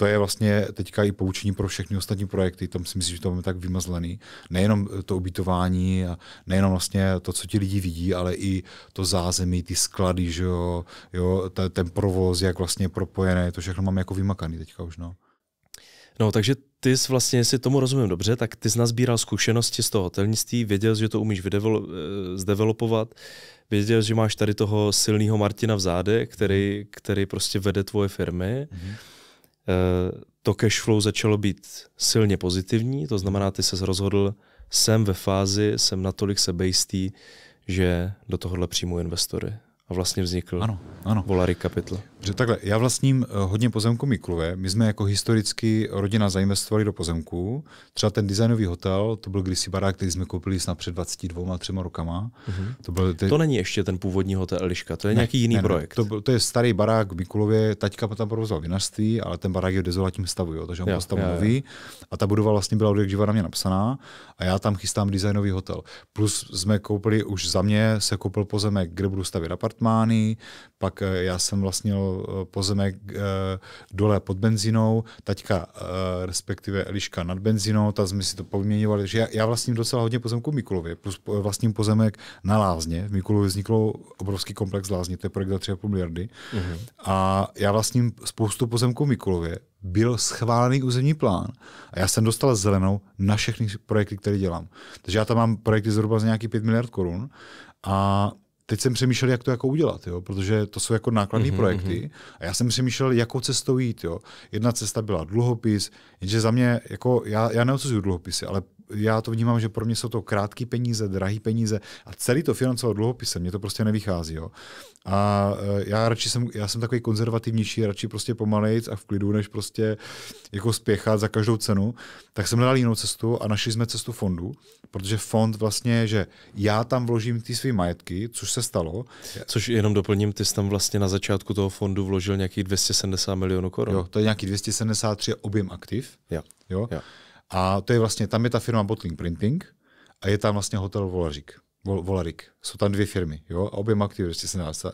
to je vlastně teďka i poučení pro všechny ostatní projekty, tam si myslím, že to máme tak vymazlený. Nejenom to ubytování, nejenom vlastně to, co ti lidi vidí, ale i to zázemí, ty sklady, že jo, jo ten provoz, jak vlastně propojené, to všechno máme jako vymakaný teďka už, no. No, takže ty jsi vlastně, jestli tomu rozumím dobře, tak ty jsi nazbíral zkušenosti z toho hotelnictví, věděl, že to umíš vydevel, eh, zdevelopovat, věděl, že máš tady toho silného Martina v zádech, který, který prostě vede tvoje firmy. Mm-hmm Eh, to cash flow začalo být silně pozitivní, to znamená, ty se rozhodl, jsem ve fázi, jsem natolik sebejistý, že do tohohle přijmu investory. A vlastně vznikl ano, ano. Volary Capital. Že takhle, já vlastním eh, hodně pozemku Miklové. My jsme jako historicky rodina zainvestovali do pozemků. Třeba ten designový hotel, to byl kdysi barák, který jsme koupili snad před 22 3 rokama. Mm-hmm. To, byl te... to není ještě ten původní hotel Eliška, to je ne, nějaký jiný ne, projekt. Ne, to, to, je starý barák v Mikulově, taťka tam provozoval vinařství, ale ten barák je v dezolatním stavu, jo, takže on jo, stavu nový. A ta budova vlastně byla od živa na mě napsaná a já tam chystám designový hotel. Plus jsme koupili, už za mě se koupil pozemek, kde budu stavět apartmány, pak eh, já jsem vlastnil Eh, pozemek eh, dole pod benzinou, taťka eh, respektive Eliška nad benzinou, ta jsme si to poměňovali, takže já, vlastním docela hodně pozemku v Mikulově, plus vlastním pozemek na Lázně. V Mikulově vznikl obrovský komplex Lázně, to je projekt za 3,5 miliardy. Mm-hmm. A já vlastním spoustu pozemků v Mikulově, byl schválený územní plán a já jsem dostal zelenou na všechny projekty, které dělám. Takže já tam mám projekty zhruba za nějaký 5 miliard korun a teď jsem přemýšlel, jak to jako udělat, jo, protože to jsou jako nákladní mm-hmm. projekty mhm. a já jsem přemýšlel, jakou cestou jít. Jo. Jedna cesta byla dluhopis, jenže za mě, jako já, já neodsuzuju dluhopisy, ale já to vnímám, že pro mě jsou to krátké peníze, drahé peníze a celý to financovat dluhopisem, mě to prostě nevychází. Jo. A e, já radši jsem, já jsem takový konzervativnější, radši prostě pomalejc a v klidu, než prostě jako spěchat za každou cenu. Tak jsem hledal jinou cestu a našli jsme cestu fondu, protože fond vlastně, že já tam vložím ty své majetky, což se stalo. Což jenom doplním, ty jsi tam vlastně na začátku toho fondu vložil nějakých 270 milionů korun. Jo, to je nějaký 273 objem aktiv. Jo. jo. jo. A to je vlastně, tam je ta firma Bottling Printing a je tam vlastně hotel Volařík. Vol, Volarik. Jsou tam dvě firmy, jo, a obě aktivy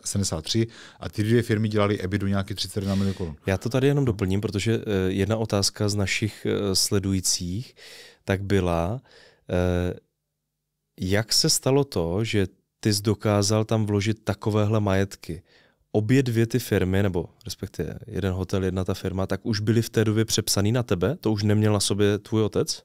73 a ty dvě firmy dělali EBITu nějaký 31 milionů korun. Já to tady jenom doplním, protože eh, jedna otázka z našich eh, sledujících tak byla, eh, jak se stalo to, že ty jsi dokázal tam vložit takovéhle majetky? obě dvě ty firmy, nebo respektive jeden hotel, jedna ta firma, tak už byly v té době přepsaný na tebe? To už neměl na sobě tvůj otec?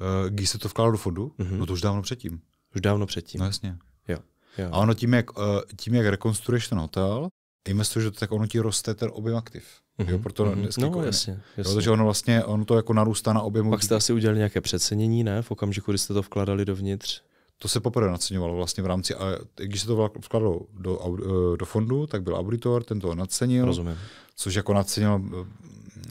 Uh, když se to vkládal do fondu? Mm-hmm. No to už dávno předtím. Už dávno předtím. No jasně. Jo. jo. A ono tím jak, uh, tím, jak rekonstruuješ ten hotel, investuješ tak ono ti roste ten objem aktiv. Mm-hmm. Jo, proto mm-hmm. No, jako jasně, jasně. Jo, ono vlastně, ono to jako narůstá na objemu. Pak jste asi udělali nějaké přecenění, ne? V okamžiku, kdy jste to vkládali dovnitř to se poprvé naceňovalo vlastně v rámci, a když se to vkladalo do, eh, do fondu, tak byl auditor, ten to nacenil. Rozumím. Což jako nacenil,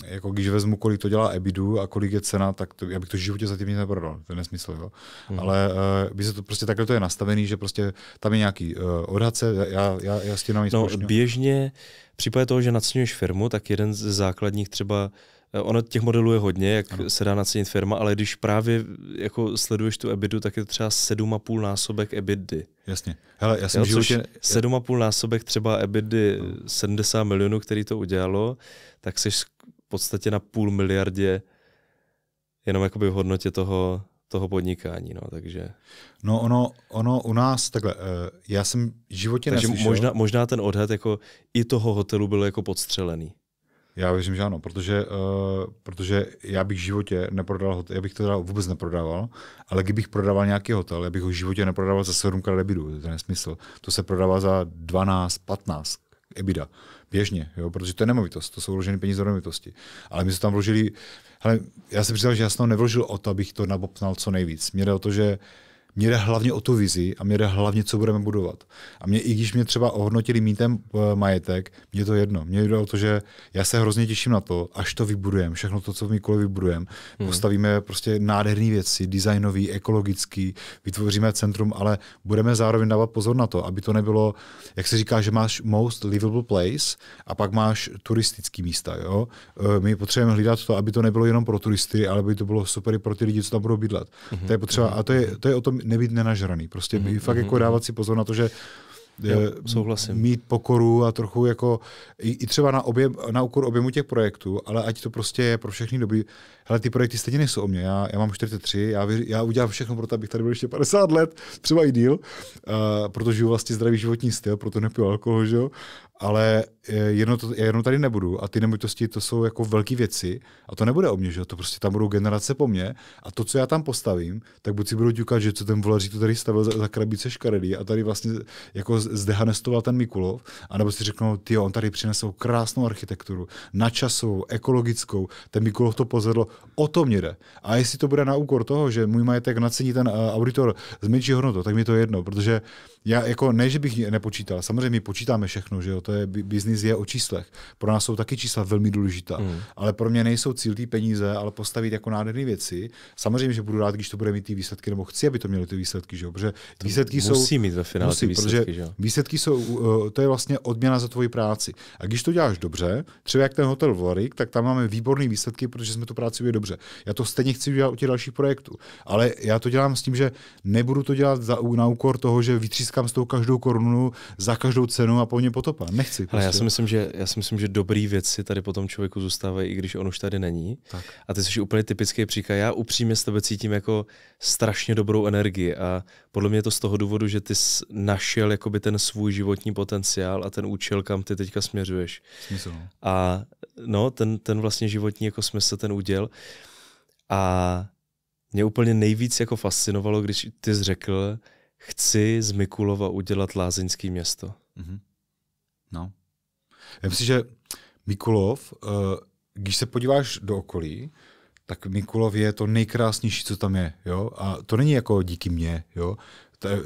eh, jako když vezmu, kolik to dělá EBIDu a kolik je cena, tak to, já bych to v životě zatím nic neprodal, to je nesmysl, jo. Mm. Ale uh, by se to prostě takhle to je nastavený, že prostě tam je nějaký uh, odhadce, já, já, já s tím nic No běžně v případě toho, že naceňuješ firmu, tak jeden z základních třeba Eh, ono těch modelů je hodně, jak ano. se dá nacenit firma, ale když právě jako sleduješ tu EBITu, tak je to třeba 7,5 násobek EBITDA. Jasně. Hele, já jsem jo, životě... 7,5 násobek třeba EBITDA no. 70 milionů, který to udělalo, tak jsi v podstatě na půl miliardě jenom jakoby v hodnotě toho, toho podnikání, no, takže... No ono, ono u nás, takhle, eh, já jsem životě Takže neslyšel. možná, možná ten odhad jako i toho hotelu byl jako podstřelený. Já věřím, že ano, protože, uh, protože já bych v životě neprodal hotel, já bych to teda vůbec neprodával, ale kdybych prodával nějaký hotel, já bych ho v životě neprodával za 7 krát EBITDA, to je nesmysl. To se prodává za 12, 15 EBITDA, běžně, jo, protože to je nemovitost, to jsou vloženy peníze do nemovitosti. Ale my jsme tam vložili, hele, já jsem přiznal, že já jsem tam nevložil o to, abych to nabopnal co nejvíc. Mě jde o to, že uh, mě jde hlavně o tu vizi a mě jde hlavně, co budeme budovat. A mě, i když mě třeba ohodnotili mítem eh, majetek, mě to jedno. Mě jde o to, že já se hrozně těším na to, až to vybudujeme, všechno to, co v kole vybudujeme. Hmm. Postavíme prostě nádherné věci, designový, ekologický, vytvoříme centrum, ale budeme zároveň dávat pozor na to, aby to nebylo, jak se říká, že máš most livable place a pak máš turistický místa. Jo? Eh, my potřebujeme hlídat to, aby to nebylo jenom pro turisty, ale aby to bylo super i pro ty lidi, co tam budou bydlet. Hmm. To je potřeba, a to je, to je o tom, nebýt nenažraný. Prostě mm-hmm. fakt mhm, jako mhm. dávat si pozor na to, že Jo, eh, souhlasím. mít pokoru a trochu jako i, i třeba na, objem, na úkor objemu těch projektů, ale ať to prostě je pro všechny dobrý. Hele, ty projekty stejně nejsou o mě, já, já mám 43, já, věři, já udělám všechno pro to, abych tady byl ještě 50 let, třeba i díl, uh, protože žiju vlastně zdravý životní styl, proto nepiju alkohol, že jo, ale eh, jenom, to, já jenom tady nebudu a ty nemovitosti to jsou jako velké věci a to nebude o mě, že to prostě tam budou generace po mně a to, co já tam postavím, tak buď si budou ťukat, že co ten volaří to tady stavil za, za krabice škaredý a tady vlastně jako zdehanestoval ten Mikulov, anebo si řeknou, ty on tady přinesl krásnou architekturu, načasovou, ekologickou, ten Mikulov to pozvedl, o to mě jde. A jestli to bude na úkor toho, že můj majetek nacení ten eh, auditor z menší hodnotu, tak mi to jedno, protože já jako ne, že bych nepočítal, samozřejmě počítáme všechno, že jo, to je, biznis je o číslech. Pro nás jsou taky čísla velmi důležitá, mm. ale pro mě nejsou cíl ty peníze, ale postavit jako nádherné věci. Samozřejmě, že budu rád, když to bude mít ty výsledky, nebo chci, aby to mělo ty výsledky, že jo? Protože to výsledky musí jsou. Musí mít ve finále musí, výsledky, protože že jo? Výsledky jsou, uh, to je vlastně odměna za tvoji práci. A když to děláš dobře, třeba jak ten hotel Vorik, tak tam máme výborné výsledky, protože jsme tu práci udělali dobře. Já to stejně chci udělat u těch dalších projektů, ale já to dělám s tím, že nebudu to dělat za, na úkor toho, že vytřískám z toho každou korunu za každou cenu a po mě potopa nechci. Prostě. Ale já si, prostě. myslím, že, já si myslím, že dobrý věci tady potom člověku zůstávají, i když on už tady není. Tak. A ty jsi úplně typický příklad. Já upřímně s tebe cítím jako strašně dobrou energii a podle mě je to z toho důvodu, že ty jsi našel jakoby ten svůj životní potenciál a ten účel, kam ty teďka směřuješ. Smysl. No. A no, ten, ten vlastně životní jako smysl, ten úděl. A mě úplně nejvíc jako fascinovalo, když ty jsi řekl, chci z Mikulova udělat lázeňský město. Mm-hmm. No. Já myslím, že Mikulov, eh, když se podíváš do okolí, tak Mikulov je to nejkrásnější, co tam je. Jo? A to není jako díky mně. Jo?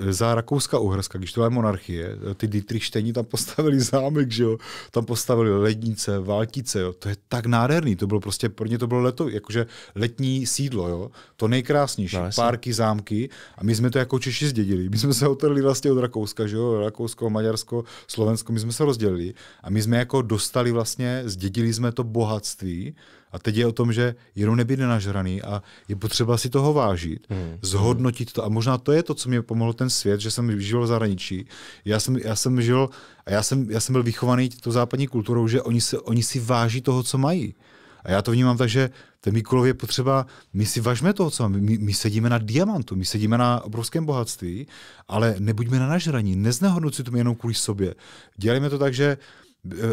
za Rakouska Uherska, když to byla monarchie, ty Dietrichštení tam postavili zámek, že jo, tam postavili lednice, váltice, jo, to je tak nádherný, to bylo prostě, pro ně to bylo leto, jakože letní sídlo, jo, to nejkrásnější, no, párky, zámky a my jsme to jako Češi zdědili, my jsme se otrli vlastně od Rakouska, že jo, Rakousko, Maďarsko, Slovensko, my jsme se rozdělili a my jsme jako dostali vlastně, zdědili jsme to bohatství, a teď je o tom, že jenom nebýt nenažraný a je potřeba si toho vážit, hmm. zhodnotit to. A možná to je to, co mě pomohlo ten svět, že jsem žil v zahraničí. Já jsem, já jsem žil a já jsem, já jsem byl vychovaný tou západní kulturou, že oni, se, oni si váží toho, co mají. A já to vnímám tak, že ten Mikulov je potřeba, my si važme toho, co máme. My, my sedíme na diamantu, my sedíme na obrovském bohatství, ale nebuďme na nažraní, neznehodnoci to jenom kvůli sobě. Dělejme to tak, že uh,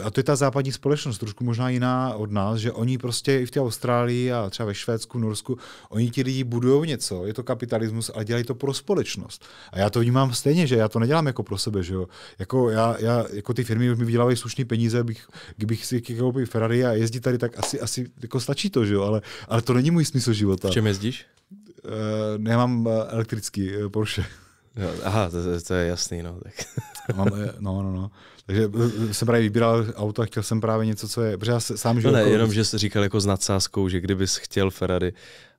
a to je ta západní společnost, trošku možná jiná od nás, že oni prostě i v té Austrálii a třeba ve Švédsku, Norsku, oni ti lidi budují něco, je to kapitalismus, ale dělají to pro společnost. A já to vnímám stejně, že já to nedělám jako pro sebe, že jo. Jako, já, já, jako ty firmy už mi vydělávají slušný peníze, bych, kdybych si koupil Ferrari a jezdí tady, tak asi, asi jako stačí to, že jo, ale, ale to není můj smysl života. V čem jezdíš? Uh, nemám eh, elektrický elektrický eh, Porsche. Jo, aha, to, to, to je jasný, no. Tak. Ale, no, no, no. Takže e, e, jsem právě vybíral auto a chtěl jsem právě něco, co je, protože já sám žiju... No ne, jako... jenom, že jsi říkal jako s nadsázkou, že kdybys chtěl Ferrari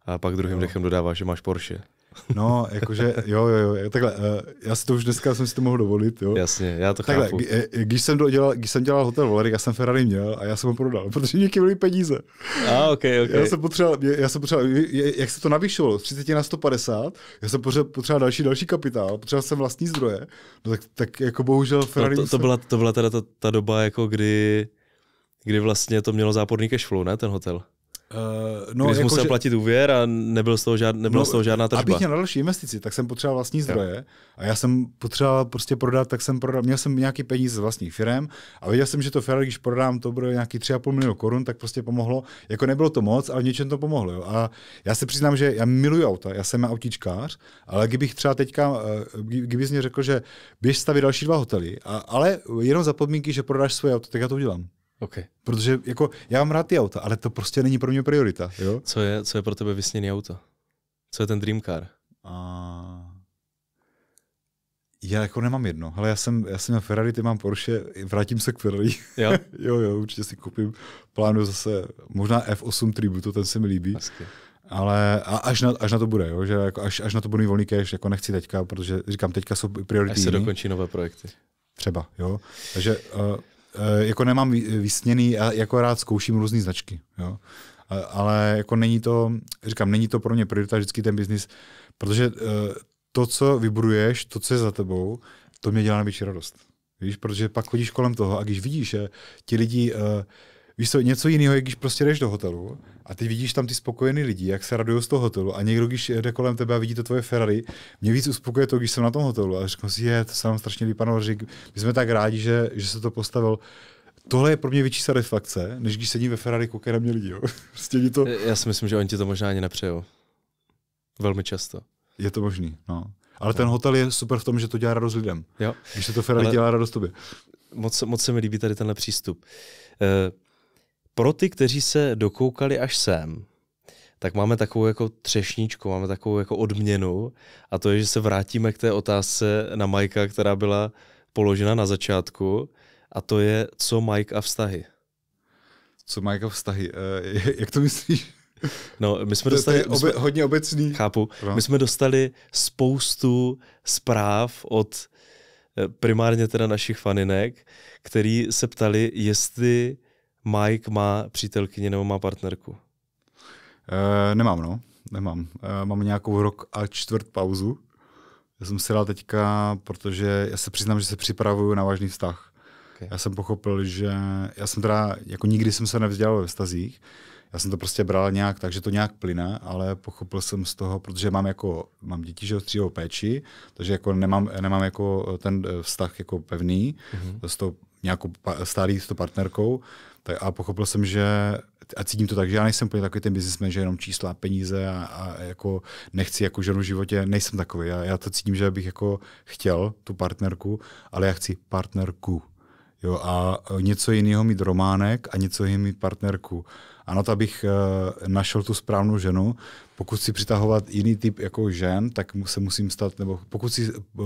a pak druhým no. dechem dodává, že máš Porsche. *laughs* No, jakože, jo, jo, jo, takhle, eh, já si to už dneska jsem si to mohl dovolit, jo. Jasně, já to takhle, chápu. Eh, když jsem, dělal, když jsem dělal hotel Valerik, já jsem Ferrari měl a já jsem ho prodal, *laughs* protože někdy byly peníze. A, ok, ok. Já jsem potřeboval, já jsem potřeboval, jak se to navýšilo, z 30 na 150, já jsem potřeboval další, další kapitál, potřeboval jsem vlastní zdroje, no tak, tak jako bohužel no Ferrari... No, to, to, byla, to byla teda ta, ta doba, jako kdy, kdy vlastně to mělo záporný cash flow, ne, ten hotel? Uh, no, Když jako musel že... platit úvěr a nebyl z toho žád, nebyla no, z toho žádná tržba. Abych měl další investici, tak jsem potřeboval vlastní zdroje a já jsem potřeboval prostě prodat, tak jsem prodal, měl jsem nějaký peníze z vlastních firm a věděl jsem, že to firm, když prodám, to bude nějaký 3,5 milionu korun, tak prostě pomohlo. Jako nebylo to moc, ale v něčem to pomohlo. Jo. A já se přiznám, že já miluji auta, já jsem autíčkář, ale kdybych třeba teďka, eh, kdybych mě řekl, že běž stavit další dva hotely, a, ale jenom za podmínky, že prodáš svoje auto, tak já to udělám. Okay. Protože jako, já mám rád ty auta, ale to prostě není pro mě priorita. Jo? Co, je, co je pro tebe vysněný auto? Co je ten dream car? A... Já jako nemám jedno. Ale já jsem, já jsem měl Ferrari, ty mám Porsche, vrátím se k Ferrari. Jo? *laughs* jo, jo, určitě si koupím. Plánu zase možná F8 Tributo, ten se mi líbí. Asky. Ale a až, na, až na to bude, jo? že jako až, až na to budu volný cash, jako nechci teďka, protože říkám, teďka jsou priority. Až se dokončí nové projekty. Třeba, jo. Takže uh, Eh, jako nemám vysněný a jako rád zkouším různé značky. Jo. Ale jako není to, říkám, není to pro mě priorita vždycky ten biznis, protože eh, to, co vybuduješ, to, co je za tebou, to mě dělá největší radost. Víš, protože pak chodíš kolem toho a když vidíš, že ti lidi, eh, víš co, něco jiného, když prostě jdeš do hotelu a ty vidíš tam ty spokojený lidi, jak se radují z toho hotelu. A někdo, když jede kolem tebe a vidí to tvoje Ferrari, mě víc uspokuje to, když jsem na tom hotelu. A řeknu si, je, to se nám strašně líbí, my jsme tak rádi, že, že se to postavil tohle je pro mě větší satisfakce, než když sedím ve Ferrari, koukají na mě lidi. Jo. *laughs* prostě to... Já si myslím, že oni ti to možná ani nepřejou. Velmi často. Je to možný, no. Ale ten hotel je super v tom, že to dělá radost lidem. Jo. Když se to Ferrari Ale dělá radost tobě. Moc, moc se mi líbí tady tenhle přístup. Uh, pro ty, kteří se dokoukali až sem, tak máme takovou jako třešničku, máme takovou jako odměnu a to je, že se vrátíme k té otázce na Majka, která byla položena na začátku a to je, co Mike a vztahy. Co Mike a vztahy? E, jak to myslíš? No, my jsme to, dostali... To je obe, hodně obecný. Chápu. No. My jsme dostali spoustu zpráv od eh, primárně teda našich faninek, který se ptali, jestli Mike má přítelkyně nebo má partnerku? E, nemám, no. Nemám. E, mám nějakou rok a čtvrt pauzu. Já jsem si dal teďka, protože já se přiznám, že se připravuju na vážný vztah. Okay. Já jsem pochopil, že já jsem teda, jako nikdy jsem se nevzdělal ve vztazích, já jsem to prostě bral nějak, takže to nějak plyne, ale pochopil jsem z toho, protože mám jako, mám děti, že stříhou péči, takže jako nemám, nemám jako eh, ten vztah jako pevný mm-hmm. s tou nějakou stálý s tou partnerkou, tak a pochopil jsem, že a cítím to tak, že já nejsem úplně takový ten biznismen, že jenom čísla, peníze a, a jako nechci jako ženu v životě, nejsem takový. Já, já to cítím, že bych jako chtěl tu partnerku, ale já chci partnerku. Jo, a něco jiného mít románek a něco jiného mít partnerku. Ano, to abych eh, našel tu správnou ženu. Pokud si přitahovat jiný typ jako žen, tak se musím stát, nebo pokud si eh,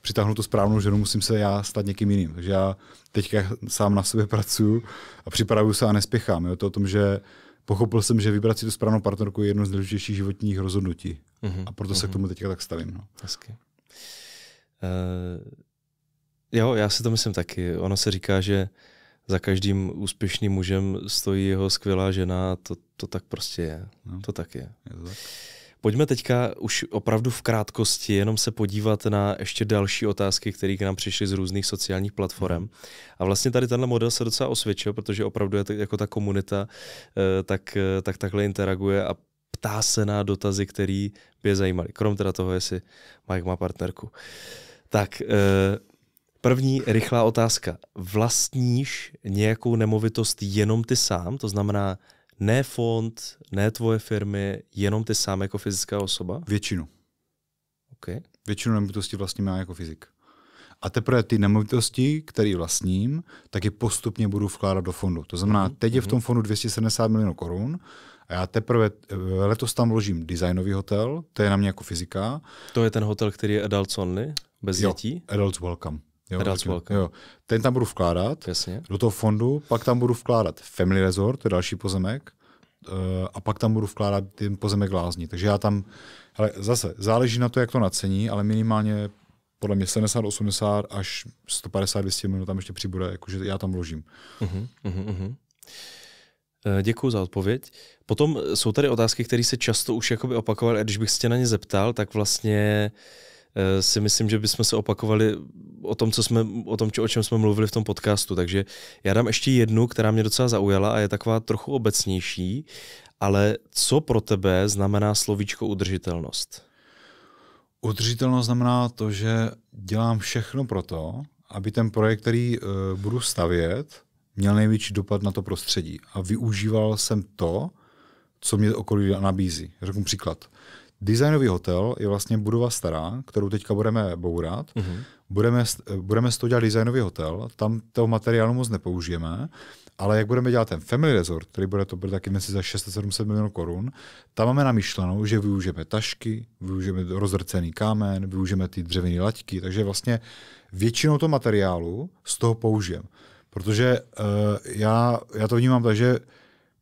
přitáhnu tu správnou ženu, musím se já stát někým jiným. Takže já teďka sám na sobě pracuju a připravuju se a nespěchám. Jo? To o tom, že pochopil jsem, že vybrat si tu správnou partnerku je jedno z nejdůležitějších životních rozhodnutí. Mm-hmm. A proto mm-hmm. se k mhm. tomu teďka tak stavím. No. Hezky. Uh, jo, já si to myslím taky. Ono se říká, že za každým úspěšným mužem stojí jeho skvělá žena, to, to tak prostě je. No. To tak je. je to tak. Pojďme teďka už opravdu v krátkosti jenom se podívat na ještě další otázky, které k nám přišly z různých sociálních platform. Mhm. A vlastně tady tenhle model se docela osvědčil, protože opravdu je jako ta komunita eh, tak, eh, tak takhle interaguje a ptá se na dotazy, které by je zajímaly. Krom teda toho, jestli Mike má partnerku. Tak, eh, První rychlá otázka. Vlastníš nějakou nemovitost jenom ty sám? To znamená, ne fond, ne tvoje firmy, jenom ty sám jako fyzická osoba? Většinu. Okay. Většinu nemovitostí vlastním já jako fyzik. A teprve ty nemovitosti, které vlastním, tak je postupně budu vkládat do fondu. To znamená, mhm, teď je v tom mhm. fondu 270 milionů korun a já teprve eh, letos tam vložím designový hotel, to je na mě jako fyzika. To je ten hotel, který je adults only, bez jo, dětí? adults welcome. Jo, řekne, Jo. Ten tam budu vkládat Jasně. do toho fondu, pak tam budu vkládat Family Resort, to je další pozemek, eh, a pak tam budu vkládat ten pozemek lázní. Takže já tam, hele, zase záleží na to, jak to nacení, ale minimálně podle mě 70, 80 až 150, 200 minut tam ještě přibude, jakože já tam vložím. Uh-huh, mhm, mhm, mhm. uh-huh. Eh, Děkuji za odpověď. Potom jsou tady otázky, které se často už jakoby opakovaly a když bych se tě na ně zeptal, tak vlastně uh, Eh, si myslím, že bychom se opakovali o tom, co jsme, o, tom, o čem jsme mluvili v tom podcastu. Takže já dám ještě jednu, která mě docela zaujala a je taková trochu obecnější, ale co pro tebe znamená slovíčko udržitelnost? Udržitelnost znamená to, že dělám všechno pro to, aby ten projekt, který uh, budu stavět, měl největší dopad na to prostředí. A využíval jsem to, co mě okolí nabízí. Řeknu příklad. Designový hotel je vlastně budova stará, kterou teďka budeme bourat. Mm-hmm. Budeme, budeme z toho dělat designový hotel, tam toho materiálu moc nepoužijeme, ale jak budeme dělat ten family resort, který bude to bude taky mezi za 600-700 milionů korun, tam máme namyšlenou, že využijeme tašky, využijeme rozrcený kámen, využijeme ty dřevěné laťky, takže vlastně většinou toho materiálu z toho použijeme. Protože uh, já, já to vnímám tak, že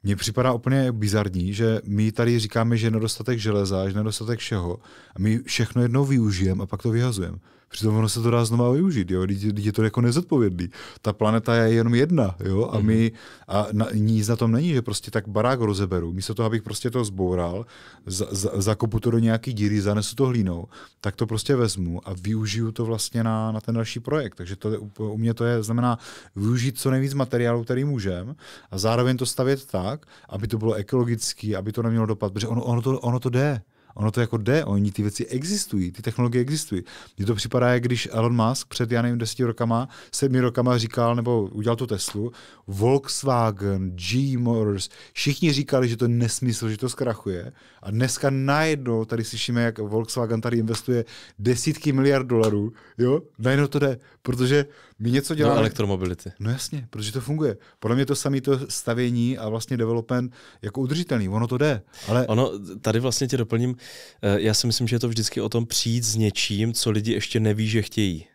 mně připadá úplně bizarní, že my tady říkáme, že je nedostatek železa, že je nedostatek všeho a my všechno jednou využijeme a pak to vyhazujeme. Přitom ono se to dá znovu využít, jo? Lidi, je to jako nezodpovědný. Ta planeta je jenom jedna, jo? A mhm. my, a na, nic na tom není, že prostě tak barák rozeberu. Místo toho, abych prostě to zboural, za, za, zakopu to do nějaký díry, zanesu to hlínou, tak to prostě vezmu a využiju to vlastně na, na ten další projekt. Takže to u mě to je, znamená využít co nejvíc materiálu, který můžem a zároveň to stavět tak, aby to bylo ekologický, aby to nemělo dopad, protože ono, ono, to, ono to jde. Ono to jako jde, oni ty věci existují, ty technologie existují. Mně to připadá, jak když Elon Musk před, já nevím, deseti rokama, sedmi rokama říkal, nebo udělal tu Teslu, Volkswagen, G Motors, všichni říkali, že to je nesmysl, že to zkrachuje. A dneska najednou tady slyšíme, jak Volkswagen tady investuje desítky miliard dolarů, jo, najednou to jde, protože my něco děláme. Do elektromobility. No jasně, protože to funguje. Podle mě to samé to stavění a vlastně development jako udržitelný, ono to jde. Ale... Ono, tady vlastně tě doplním, eh, já si myslím, že je to vždycky o tom přijít s něčím, co lidi ještě neví, že chtějí.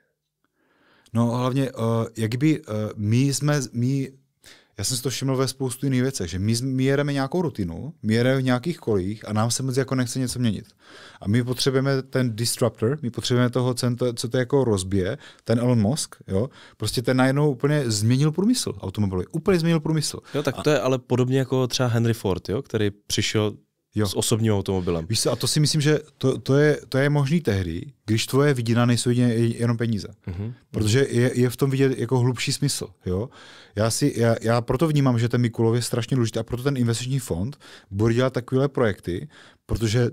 No hlavně, uh, jak by uh, my jsme, my já jsem si to všiml ve spoustu jiných věcech, že my, my jedeme nějakou rutinu, my jedeme v nějakých kolích a nám se moc jako nechce něco měnit. A my potřebujeme ten disruptor, my potřebujeme toho, co to jako rozbije, ten Elon Musk, jo, prostě ten najednou úplně změnil průmysl automobilový, úplně změnil průmysl. Jo, tak a... to je ale podobně jako třeba Henry Ford, jo, který přišel jo. s osobním automobilem. Víš se, a to si myslím, že to, to, je, to je možný tehdy, když tvoje vidina nejsou jenom peníze. Mm-hmm. Protože je, je v tom vidět jako hlubší smysl. Jo? Já, si, já, já proto vnímám, že ten Mikulov je strašně důležitý a proto ten investiční fond bude dělat takovéhle projekty, protože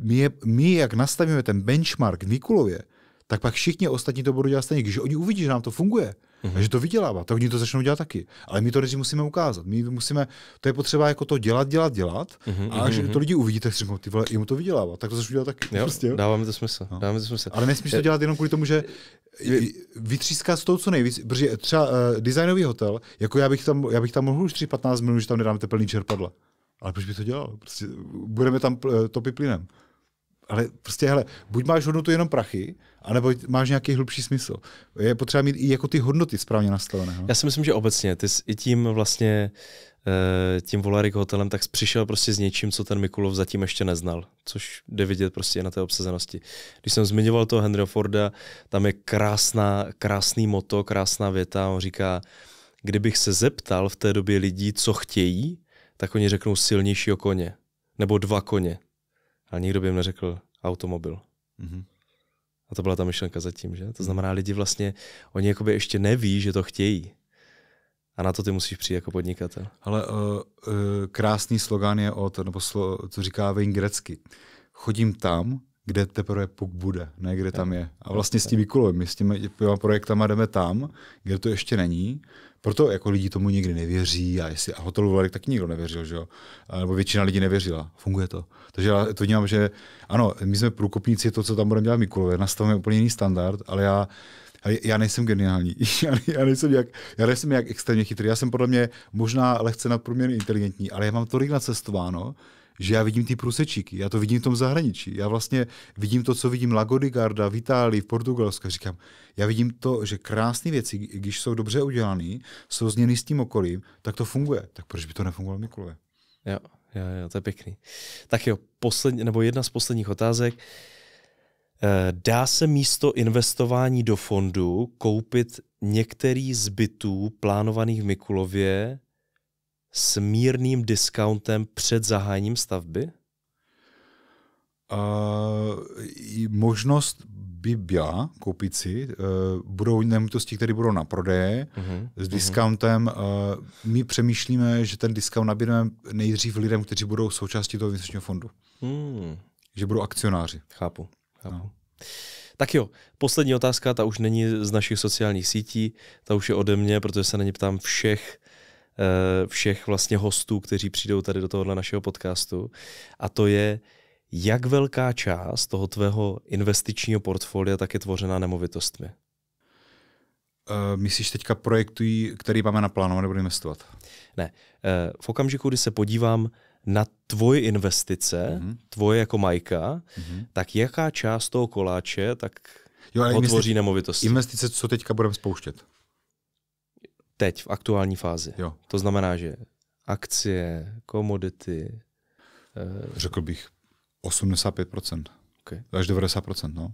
my, je, my jak nastavíme ten benchmark v Mikulově, tak pak všichni ostatní to budou dělat stejně. Když oni uvidí, že nám to funguje mm-hmm. a že to vydělává, tak oni to začnou dělat taky. Ale my to nejdřív musíme ukázat. My musíme, to je potřeba jako to dělat, dělat, dělat. Mm-hmm. A až mhm, to mhm. lidi uvidí, tak si řeknou, ty vole, jim to vydělává, tak to začnou dělat taky. Jo, prostě, jo? Dáváme to smysl. No. Dáváme to smysl. Ale nesmíš je... to dělat jenom kvůli tomu, že vytříská z toho co nejvíc, protože třeba uh, designový hotel, jako já bych tam, já bych tam mohl už 3-15 minut, že tam nedáme teplný čerpadla. Ale proč by to dělal? Prostě budeme tam uh, eh, topit plynem ale prostě, hele, buď máš hodnotu jenom prachy, anebo máš nějaký hlubší smysl. Je potřeba mít i jako ty hodnoty správně nastavené. No. Já si myslím, že obecně, ty jsi i tím vlastně eh, tím Volarik hotelem, tak přišel prostě s něčím, co ten Mikulov zatím ještě neznal, což jde vidět prostě na té obsazenosti. Když jsem zmiňoval toho Henry Forda, tam je krásná, krásný moto, krásná věta, on říká, kdybych se zeptal v té době lidí, co chtějí, tak oni řeknou silnějšího koně, nebo dva koně, ale nikdo by jim neřekl automobil. Mm-hmm. A to byla ta myšlenka zatím, že? To mhm. znamená, lidi vlastně, oni jakoby ještě neví, že to chtějí. A na to ty musíš přijít jako podnikatel. Ale uh, krásný slogan je od, nebo slo, co říká Wayne Grecky. Chodím tam, kde teprve puk bude, ne kde tam je. A vlastně s tím my s těmi projektama jdeme tam, kde to ještě není proto jako lidi tomu nikdy nevěří a jestli a hotelu Vladek tak nikdo nevěřil, že jo? Nebo většina lidí nevěřila. Funguje to. Takže já to vnímám, že ano, my jsme průkopníci, to, co tam budeme dělat v Mikulově, nastavujeme úplně jiný standard, ale já já nejsem geniální, *laughs* já, já, nejsem jak, já nejsem jak extrémně chytrý, já jsem podle mě možná lehce nadprůměrně inteligentní, ale já mám tolik nacestováno, že já vidím ty průsečíky, já to vidím v tom zahraničí. Já vlastně vidím to, co vidím Lagodigarda v Itálii, v Portugalsku. Říkám, já vidím to, že krásné věci, když jsou dobře udělané, jsou změny s tím okolím, tak to funguje. Tak proč by to nefungovalo v Mikulově? Jo, jo, jo, to je pěkný. Tak jo, poslední, nebo jedna z posledních otázek. Eh, dá se místo investování do fondu koupit některý z bytů plánovaných v Mikulově s mírným discountem před zahájením stavby? Uh, možnost by byla koupit si. Uh, budou nemovitosti, které budou na prodeje uh-huh. s mhm. discountem. Uh, my přemýšlíme, že ten discount nabídneme nejdřív lidem, kteří budou součástí toho investičního fondu. Hmm. Že budou akcionáři. Chápu. chápu. No. Tak jo, poslední otázka, ta už není z našich sociálních sítí, ta už je ode mě, protože se na ně ptám všech Eh, všech vlastně hostů, kteří přijdou tady do tohohle našeho podcastu. A to je, jak velká část toho tvého investičního portfolia tak je tvořena nemovitostmi? Uh, myslíš teďka projektují, který máme plánu, nebo investovat? Ne. Uh, v okamžiku, kdy se podívám na tvoje investice, mm-hmm. Uh-huh. tvoje jako Majka, mm-hmm. Uh-huh. tak jaká část toho koláče tak jo, ale ho tvoří nemovitosti? Investice, co teďka budeme spouštět? teď, v aktuální fázi. Jo. To znamená, že akcie, komodity. Uh... Řekl bych 85%. Okay. Až 90%, no.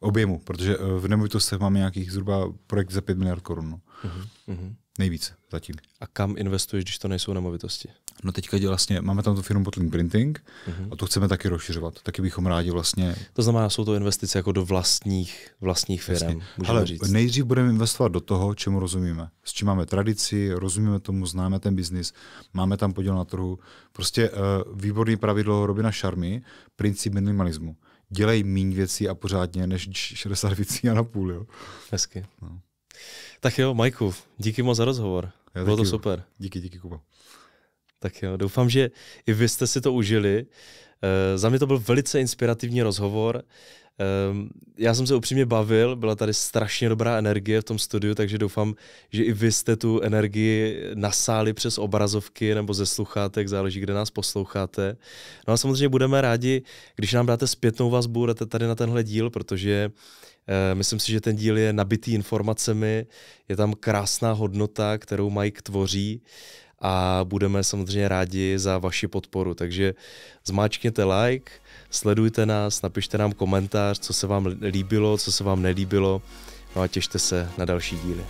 Objemu, protože eh, v nemovitostech máme nějakých zhruba projekt za 5 miliard korun. No. Uh-huh. Uh-huh. Nejvíc zatím. A kam investuješ, když to nejsou nemovitosti? No teďka vlastně, máme tam tu firmu Bottling Printing uh-huh. a to chceme taky rozšiřovat. Taky bychom rádi vlastně... To znamená, jsou to investice jako do vlastních, vlastních firm, Ale říct. nejdřív budeme investovat do toho, čemu rozumíme. S čím máme tradici, rozumíme tomu, známe ten biznis, máme tam podíl na trhu. Prostě uh, výborný pravidlo Robina šarmy, princip minimalismu. Dělej méně věcí a pořádně, než 60 věcí a na půl. Jo. Hezky. No. Tak jo, Majku, díky moc za rozhovor. Já Bylo to super. Díky, díky, Kuba. Tak jo, doufám, že i vy jste si to užili. Uh, za mě to byl velice inspirativní rozhovor. Um, já jsem se upřímně bavil, byla tady strašně dobrá energie v tom studiu, takže doufám, že i vy jste tu energii nasáli přes obrazovky nebo ze sluchátek, záleží, kde nás posloucháte. No a samozřejmě budeme rádi, když nám dáte zpětnou vazbu, budete tady na tenhle díl, protože Eh, myslím si, že ten díl je nabitý informacemi, je tam krásná hodnota, kterou Mike tvoří a budeme samozřejmě rádi za vaši podporu. Takže zmáčkněte like, sledujte nás, napište nám komentář, co se vám líbilo, co se vám nelíbilo, no a těšte se na další díly.